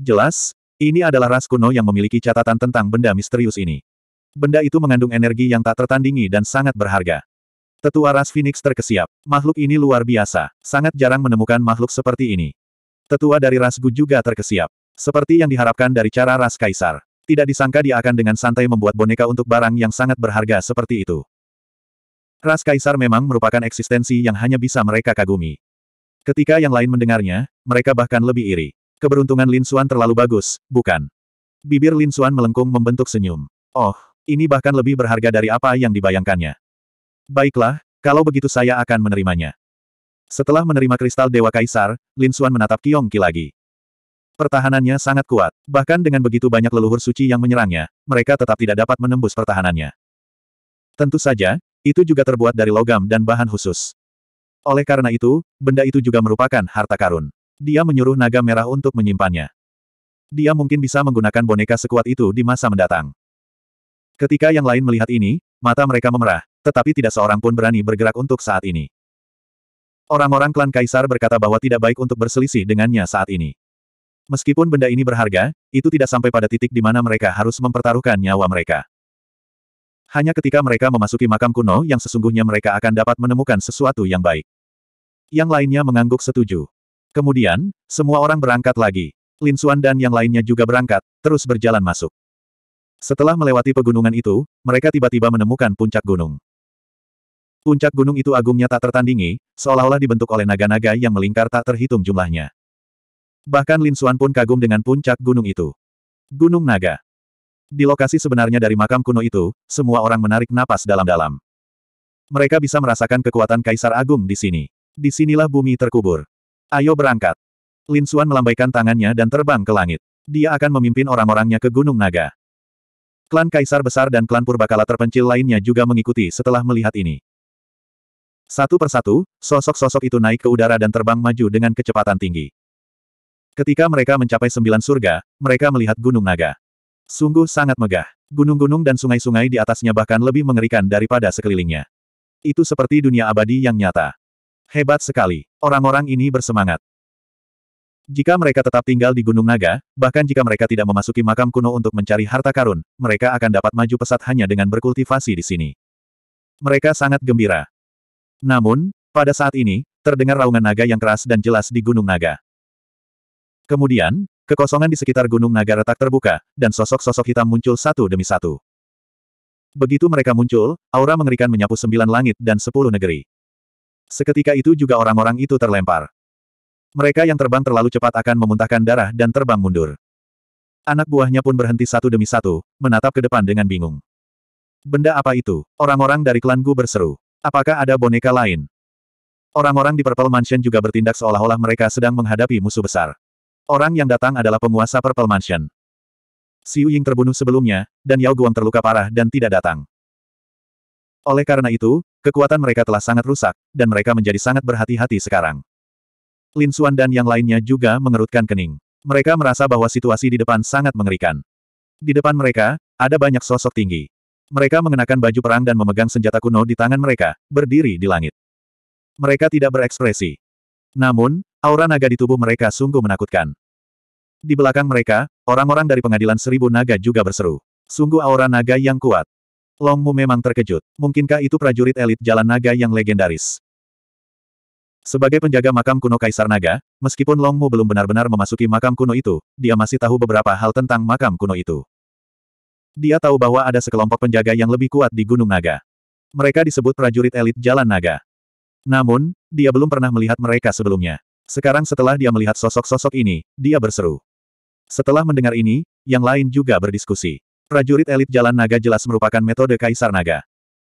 Jelas, ini adalah ras kuno yang memiliki catatan tentang benda misterius ini. Benda itu mengandung energi yang tak tertandingi dan sangat berharga. Tetua ras Phoenix terkesiap. Makhluk ini luar biasa. Sangat jarang menemukan makhluk seperti ini. Tetua dari ras Gu juga terkesiap. Seperti yang diharapkan dari cara ras Kaisar. Tidak disangka dia akan dengan santai membuat boneka untuk barang yang sangat berharga seperti itu. Ras Kaisar memang merupakan eksistensi yang hanya bisa mereka kagumi. Ketika yang lain mendengarnya, mereka bahkan lebih iri. Keberuntungan Lin Xuan terlalu bagus, bukan? Bibir Lin Xuan melengkung membentuk senyum. Oh, ini bahkan lebih berharga dari apa yang dibayangkannya. Baiklah, kalau begitu saya akan menerimanya. Setelah menerima kristal Dewa Kaisar, Lin Xuan menatap Kiong Ki lagi. Pertahanannya sangat kuat, bahkan dengan begitu banyak leluhur suci yang menyerangnya, mereka tetap tidak dapat menembus pertahanannya. Tentu saja, itu juga terbuat dari logam dan bahan khusus. Oleh karena itu, benda itu juga merupakan harta karun. Dia menyuruh naga merah untuk menyimpannya. Dia mungkin bisa menggunakan boneka sekuat itu di masa mendatang. Ketika yang lain melihat ini, mata mereka memerah, tetapi tidak seorang pun berani bergerak untuk saat ini. Orang-orang klan Kaisar berkata bahwa tidak baik untuk berselisih dengannya saat ini. Meskipun benda ini berharga, itu tidak sampai pada titik di mana mereka harus mempertaruhkan nyawa mereka. Hanya ketika mereka memasuki makam kuno yang sesungguhnya mereka akan dapat menemukan sesuatu yang baik. Yang lainnya mengangguk setuju. Kemudian, semua orang berangkat lagi. Lin Xuan dan yang lainnya juga berangkat, terus berjalan masuk. Setelah melewati pegunungan itu, mereka tiba-tiba menemukan puncak gunung. Puncak gunung itu agungnya tak tertandingi, seolah-olah dibentuk oleh naga-naga yang melingkar tak terhitung jumlahnya. Bahkan Lin Xuan pun kagum dengan puncak gunung itu. Gunung Naga. Di lokasi sebenarnya dari makam kuno itu, semua orang menarik napas dalam-dalam. Mereka bisa merasakan kekuatan Kaisar Agung di sini. Disinilah bumi terkubur. Ayo berangkat. Lin Xuan melambaikan tangannya dan terbang ke langit. Dia akan memimpin orang-orangnya ke Gunung Naga. Klan Kaisar Besar dan klan Purbakala terpencil lainnya juga mengikuti setelah melihat ini. Satu persatu, sosok-sosok itu naik ke udara dan terbang maju dengan kecepatan tinggi. Ketika mereka mencapai sembilan surga, mereka melihat Gunung Naga. Sungguh sangat megah. Gunung-gunung dan sungai-sungai di atasnya bahkan lebih mengerikan daripada sekelilingnya. Itu seperti dunia abadi yang nyata. Hebat sekali. Orang-orang ini bersemangat. Jika mereka tetap tinggal di Gunung Naga, bahkan jika mereka tidak memasuki makam kuno untuk mencari harta karun, mereka akan dapat maju pesat hanya dengan berkultivasi di sini. Mereka sangat gembira. Namun, pada saat ini, terdengar raungan naga yang keras dan jelas di Gunung Naga. Kemudian, Kekosongan di sekitar Gunung Naga retak terbuka, dan sosok-sosok hitam muncul satu demi satu. Begitu mereka muncul, aura mengerikan menyapu sembilan langit dan sepuluh negeri. Seketika itu juga orang-orang itu terlempar. Mereka yang terbang terlalu cepat akan memuntahkan darah dan terbang mundur. Anak buahnya pun berhenti satu demi satu, menatap ke depan dengan bingung. Benda apa itu? Orang-orang dari klan Gu berseru. Apakah ada boneka lain? Orang-orang di Purple Mansion juga bertindak seolah-olah mereka sedang menghadapi musuh besar. Orang yang datang adalah penguasa Purple Mansion. Siu Ying terbunuh sebelumnya, dan Yao Guang terluka parah dan tidak datang. Oleh karena itu, Kekuatan mereka telah sangat rusak, dan mereka menjadi sangat berhati-hati sekarang. Lin Xuan dan yang lainnya juga mengerutkan kening. Mereka merasa bahwa situasi di depan sangat mengerikan. Di depan mereka, ada banyak sosok tinggi. Mereka mengenakan baju perang dan memegang senjata kuno di tangan mereka, berdiri di langit. Mereka tidak berekspresi. Namun, aura naga di tubuh mereka sungguh menakutkan. Di belakang mereka, orang-orang dari pengadilan seribu naga juga berseru. Sungguh aura naga yang kuat. Longmu memang terkejut. Mungkinkah itu prajurit elit jalan naga yang legendaris? Sebagai penjaga makam kuno Kaisar Naga, meskipun Longmu belum benar-benar memasuki makam kuno itu, dia masih tahu beberapa hal tentang makam kuno itu. Dia tahu bahwa ada sekelompok penjaga yang lebih kuat di Gunung Naga. Mereka disebut prajurit elit jalan naga. Namun, dia belum pernah melihat mereka sebelumnya. Sekarang setelah dia melihat sosok-sosok ini, dia berseru. Setelah mendengar ini, yang lain juga berdiskusi. Prajurit elit jalan naga jelas merupakan metode kaisar naga.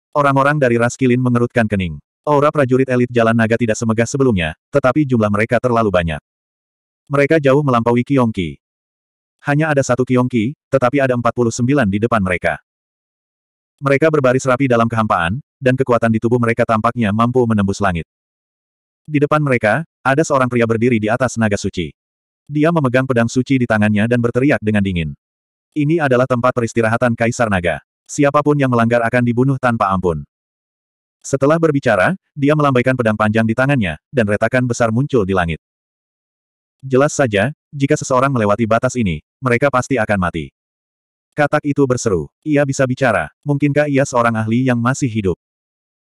Orang-orang dari ras Kilin mengerutkan kening. Aura prajurit elit jalan naga tidak semegah sebelumnya, tetapi jumlah mereka terlalu banyak. Mereka jauh melampaui Kiongki. Hanya ada satu Kiongki, tetapi ada 49 di depan mereka. Mereka berbaris rapi dalam kehampaan, dan kekuatan di tubuh mereka tampaknya mampu menembus langit. Di depan mereka, ada seorang pria berdiri di atas naga suci. Dia memegang pedang suci di tangannya dan berteriak dengan dingin. Ini adalah tempat peristirahatan Kaisar Naga. Siapapun yang melanggar akan dibunuh tanpa ampun. Setelah berbicara, dia melambaikan pedang panjang di tangannya, dan retakan besar muncul di langit. Jelas saja, jika seseorang melewati batas ini, mereka pasti akan mati. Katak itu berseru. Ia bisa bicara. Mungkinkah ia seorang ahli yang masih hidup?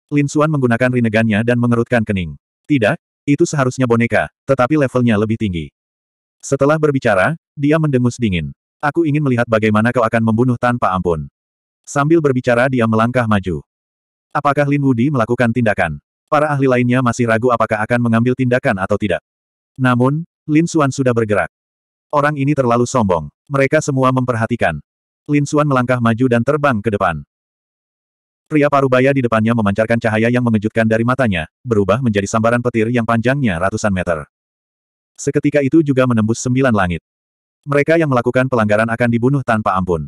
Lin Suan menggunakan rinegannya dan mengerutkan kening. Tidak, itu seharusnya boneka, tetapi levelnya lebih tinggi. Setelah berbicara, dia mendengus dingin. Aku ingin melihat bagaimana kau akan membunuh tanpa ampun. Sambil berbicara dia melangkah maju. Apakah Lin Wudi melakukan tindakan? Para ahli lainnya masih ragu apakah akan mengambil tindakan atau tidak. Namun, Lin Xuan sudah bergerak. Orang ini terlalu sombong. Mereka semua memperhatikan. Lin Xuan melangkah maju dan terbang ke depan. Pria parubaya di depannya memancarkan cahaya yang mengejutkan dari matanya, berubah menjadi sambaran petir yang panjangnya ratusan meter. Seketika itu juga menembus sembilan langit. Mereka yang melakukan pelanggaran akan dibunuh tanpa ampun.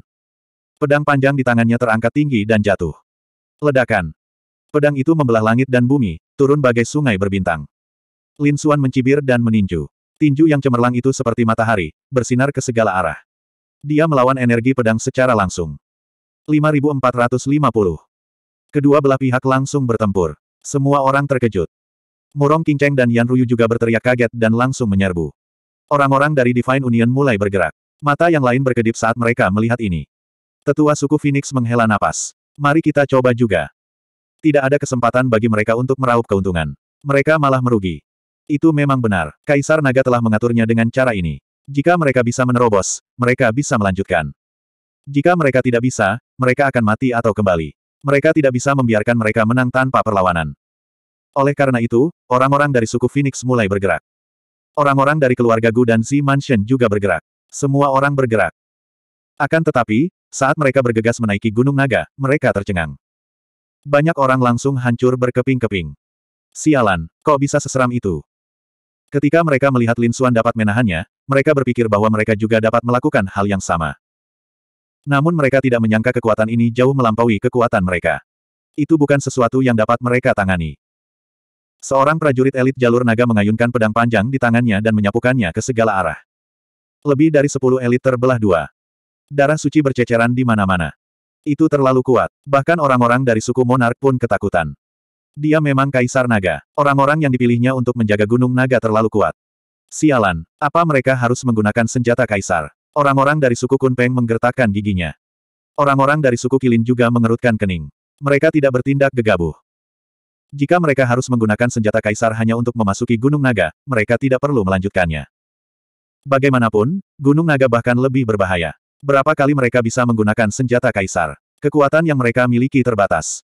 Pedang panjang di tangannya terangkat tinggi dan jatuh. Ledakan. Pedang itu membelah langit dan bumi, turun bagai sungai berbintang. Lin Suan mencibir dan meninju. Tinju yang cemerlang itu seperti matahari, bersinar ke segala arah. Dia melawan energi pedang secara langsung. 5450. Kedua belah pihak langsung bertempur. Semua orang terkejut. Murong Kingceng dan Yan Ruyu juga berteriak kaget dan langsung menyerbu. Orang-orang dari Divine Union mulai bergerak. Mata yang lain berkedip saat mereka melihat ini. Tetua suku Phoenix menghela napas. Mari kita coba juga. Tidak ada kesempatan bagi mereka untuk meraup keuntungan. Mereka malah merugi. Itu memang benar. Kaisar Naga telah mengaturnya dengan cara ini. Jika mereka bisa menerobos, mereka bisa melanjutkan. Jika mereka tidak bisa, mereka akan mati atau kembali. Mereka tidak bisa membiarkan mereka menang tanpa perlawanan. Oleh karena itu, orang-orang dari suku Phoenix mulai bergerak. Orang-orang dari keluarga Gu dan Zi Mansion juga bergerak. Semua orang bergerak. Akan tetapi, saat mereka bergegas menaiki Gunung Naga, mereka tercengang. Banyak orang langsung hancur berkeping-keping. Sialan, kok bisa seseram itu? Ketika mereka melihat Lin Xuan dapat menahannya, mereka berpikir bahwa mereka juga dapat melakukan hal yang sama. Namun mereka tidak menyangka kekuatan ini jauh melampaui kekuatan mereka. Itu bukan sesuatu yang dapat mereka tangani. Seorang prajurit elit jalur naga mengayunkan pedang panjang di tangannya dan menyapukannya ke segala arah. Lebih dari sepuluh elit terbelah dua. Darah suci berceceran di mana-mana. Itu terlalu kuat. Bahkan orang-orang dari suku monark pun ketakutan. Dia memang kaisar naga. Orang-orang yang dipilihnya untuk menjaga gunung naga terlalu kuat. Sialan, apa mereka harus menggunakan senjata kaisar? Orang-orang dari suku Kunpeng menggertakkan giginya. Orang-orang dari suku Kilin juga mengerutkan kening. Mereka tidak bertindak gegabah. Jika mereka harus menggunakan senjata kaisar hanya untuk memasuki Gunung Naga, mereka tidak perlu melanjutkannya. Bagaimanapun, Gunung Naga bahkan lebih berbahaya. Berapa kali mereka bisa menggunakan senjata kaisar? Kekuatan yang mereka miliki terbatas.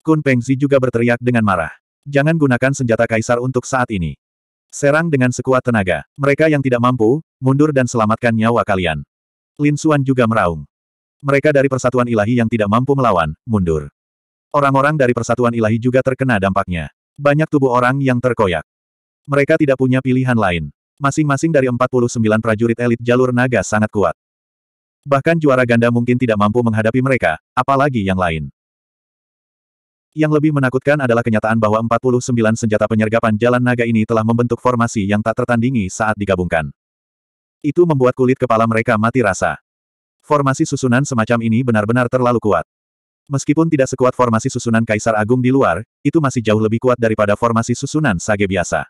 Kun Pengzi juga berteriak dengan marah. Jangan gunakan senjata kaisar untuk saat ini. Serang dengan sekuat tenaga. Mereka yang tidak mampu, mundur dan selamatkan nyawa kalian. Lin Suan juga meraung. Mereka dari persatuan ilahi yang tidak mampu melawan, mundur. Orang-orang dari persatuan ilahi juga terkena dampaknya. Banyak tubuh orang yang terkoyak. Mereka tidak punya pilihan lain. Masing-masing dari 49 prajurit elit jalur naga sangat kuat. Bahkan juara ganda mungkin tidak mampu menghadapi mereka, apalagi yang lain. Yang lebih menakutkan adalah kenyataan bahwa 49 senjata penyergapan jalan naga ini telah membentuk formasi yang tak tertandingi saat digabungkan. Itu membuat kulit kepala mereka mati rasa. Formasi susunan semacam ini benar-benar terlalu kuat. Meskipun tidak sekuat formasi susunan Kaisar Agung di luar, itu masih jauh lebih kuat daripada formasi susunan Sage biasa.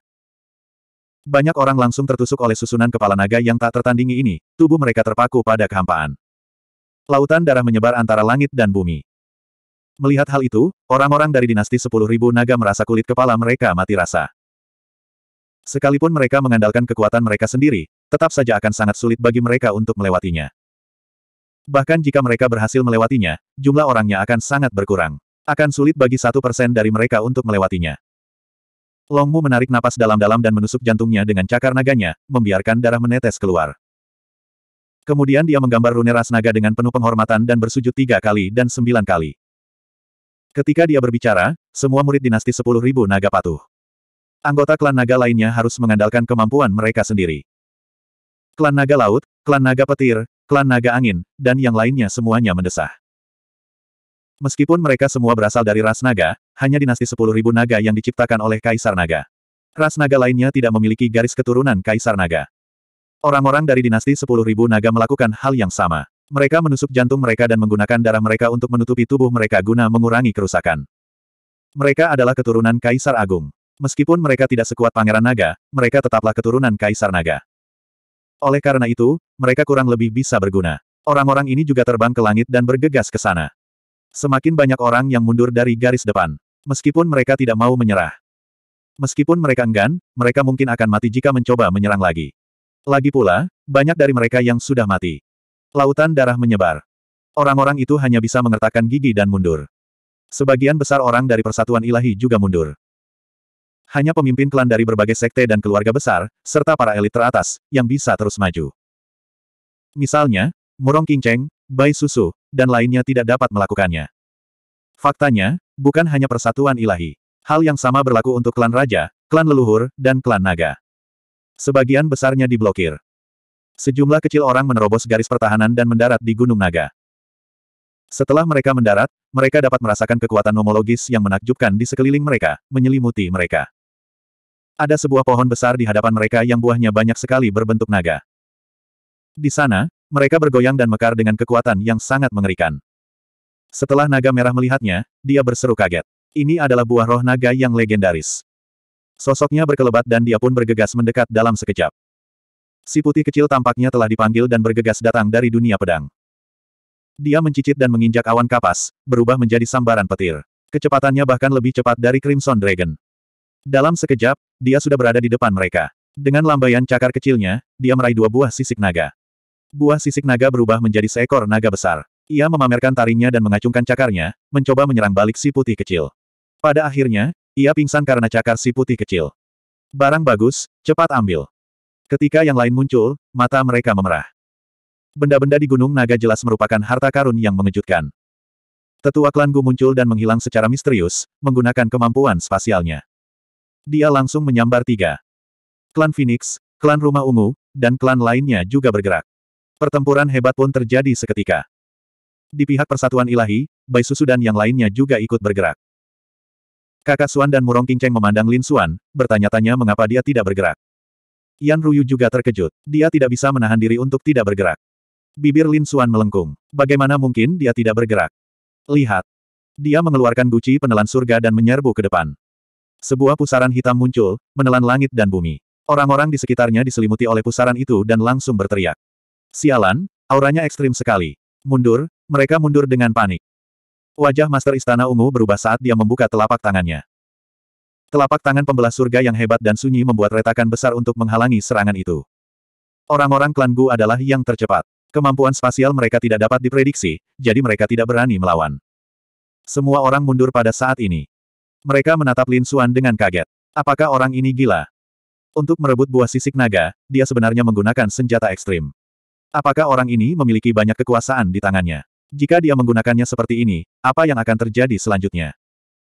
Banyak orang langsung tertusuk oleh susunan kepala naga yang tak tertandingi ini, tubuh mereka terpaku pada kehampaan. Lautan darah menyebar antara langit dan bumi. Melihat hal itu, orang-orang dari dinasti 10.000 naga merasa kulit kepala mereka mati rasa. Sekalipun mereka mengandalkan kekuatan mereka sendiri, tetap saja akan sangat sulit bagi mereka untuk melewatinya. Bahkan jika mereka berhasil melewatinya, jumlah orangnya akan sangat berkurang. Akan sulit bagi satu persen dari mereka untuk melewatinya. Longmu menarik napas dalam-dalam dan menusuk jantungnya dengan cakar naganya, membiarkan darah menetes keluar. Kemudian dia menggambar rune ras naga dengan penuh penghormatan dan bersujud tiga kali dan sembilan kali. Ketika dia berbicara, semua murid dinasti sepuluh ribu naga patuh. Anggota klan naga lainnya harus mengandalkan kemampuan mereka sendiri. Klan naga laut, klan naga petir, klan naga angin, dan yang lainnya semuanya mendesah. Meskipun mereka semua berasal dari ras naga, hanya dinasti 10.000 naga yang diciptakan oleh Kaisar Naga. Ras naga lainnya tidak memiliki garis keturunan Kaisar Naga. Orang-orang dari dinasti 10.000 naga melakukan hal yang sama. Mereka menusuk jantung mereka dan menggunakan darah mereka untuk menutupi tubuh mereka guna mengurangi kerusakan. Mereka adalah keturunan Kaisar Agung. Meskipun mereka tidak sekuat Pangeran Naga, mereka tetaplah keturunan Kaisar Naga. Oleh karena itu, mereka kurang lebih bisa berguna. Orang-orang ini juga terbang ke langit dan bergegas ke sana. Semakin banyak orang yang mundur dari garis depan. Meskipun mereka tidak mau menyerah. Meskipun mereka enggan, mereka mungkin akan mati jika mencoba menyerang lagi. Lagi pula, banyak dari mereka yang sudah mati. Lautan darah menyebar. Orang-orang itu hanya bisa mengertakkan gigi dan mundur. Sebagian besar orang dari persatuan ilahi juga mundur hanya pemimpin klan dari berbagai sekte dan keluarga besar, serta para elit teratas, yang bisa terus maju. Misalnya, Murong Kingcheng, Bai Susu, dan lainnya tidak dapat melakukannya. Faktanya, bukan hanya persatuan ilahi. Hal yang sama berlaku untuk klan raja, klan leluhur, dan klan naga. Sebagian besarnya diblokir. Sejumlah kecil orang menerobos garis pertahanan dan mendarat di Gunung Naga. Setelah mereka mendarat, mereka dapat merasakan kekuatan nomologis yang menakjubkan di sekeliling mereka, menyelimuti mereka. Ada sebuah pohon besar di hadapan mereka yang buahnya banyak sekali berbentuk naga. Di sana, mereka bergoyang dan mekar dengan kekuatan yang sangat mengerikan. Setelah naga merah melihatnya, dia berseru kaget. Ini adalah buah roh naga yang legendaris. Sosoknya berkelebat dan dia pun bergegas mendekat dalam sekejap. Si putih kecil tampaknya telah dipanggil dan bergegas datang dari dunia pedang. Dia mencicit dan menginjak awan kapas, berubah menjadi sambaran petir. Kecepatannya bahkan lebih cepat dari Crimson Dragon. Dalam sekejap, dia sudah berada di depan mereka. Dengan lambaian cakar kecilnya, dia meraih dua buah sisik naga. Buah sisik naga berubah menjadi seekor naga besar. Ia memamerkan taringnya dan mengacungkan cakarnya, mencoba menyerang balik si putih kecil. Pada akhirnya, ia pingsan karena cakar si putih kecil. Barang bagus, cepat ambil. Ketika yang lain muncul, mata mereka memerah. Benda-benda di Gunung Naga jelas merupakan harta karun yang mengejutkan. Tetua klan Gu muncul dan menghilang secara misterius, menggunakan kemampuan spasialnya. Dia langsung menyambar tiga. Klan Phoenix, klan Rumah Ungu, dan klan lainnya juga bergerak. Pertempuran hebat pun terjadi seketika. Di pihak Persatuan Ilahi, Bai Susu dan yang lainnya juga ikut bergerak. Kakak Suan dan Murong Kinceng memandang Lin Suan, bertanya-tanya mengapa dia tidak bergerak. Yan Ruyu juga terkejut. Dia tidak bisa menahan diri untuk tidak bergerak. Bibir Lin Suan melengkung. Bagaimana mungkin dia tidak bergerak? Lihat. Dia mengeluarkan guci penelan surga dan menyerbu ke depan. Sebuah pusaran hitam muncul, menelan langit dan bumi. Orang-orang di sekitarnya diselimuti oleh pusaran itu dan langsung berteriak. Sialan, auranya ekstrim sekali. Mundur, mereka mundur dengan panik. Wajah Master Istana Ungu berubah saat dia membuka telapak tangannya. Telapak tangan pembelah surga yang hebat dan sunyi membuat retakan besar untuk menghalangi serangan itu. Orang-orang klan Gu adalah yang tercepat. Kemampuan spasial mereka tidak dapat diprediksi, jadi mereka tidak berani melawan. Semua orang mundur pada saat ini. Mereka menatap Lin Xuan dengan kaget. Apakah orang ini gila? Untuk merebut buah sisik naga, dia sebenarnya menggunakan senjata ekstrim. Apakah orang ini memiliki banyak kekuasaan di tangannya? Jika dia menggunakannya seperti ini, apa yang akan terjadi selanjutnya?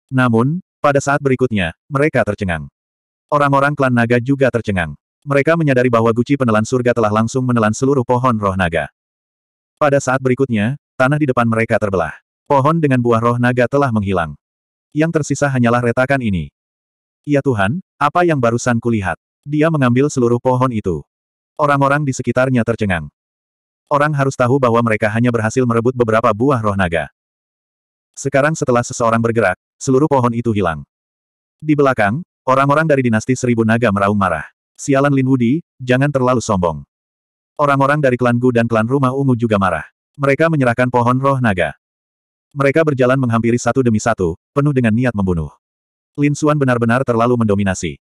Namun, pada saat berikutnya, mereka tercengang. Orang-orang klan naga juga tercengang. Mereka menyadari bahwa guci penelan surga telah langsung menelan seluruh pohon roh naga. Pada saat berikutnya, tanah di depan mereka terbelah. Pohon dengan buah roh naga telah menghilang. Yang tersisa hanyalah retakan ini. Ya Tuhan, apa yang barusan kulihat? Dia mengambil seluruh pohon itu. Orang-orang di sekitarnya tercengang. Orang harus tahu bahwa mereka hanya berhasil merebut beberapa buah roh naga. Sekarang setelah seseorang bergerak, seluruh pohon itu hilang. Di belakang, orang-orang dari dinasti seribu naga meraung marah. Sialan Lin Wudi, jangan terlalu sombong. Orang-orang dari klan Gu dan klan Rumah Ungu juga marah. Mereka menyerahkan pohon roh naga. Mereka berjalan menghampiri satu demi satu, penuh dengan niat membunuh. Lin Xuan benar-benar terlalu mendominasi.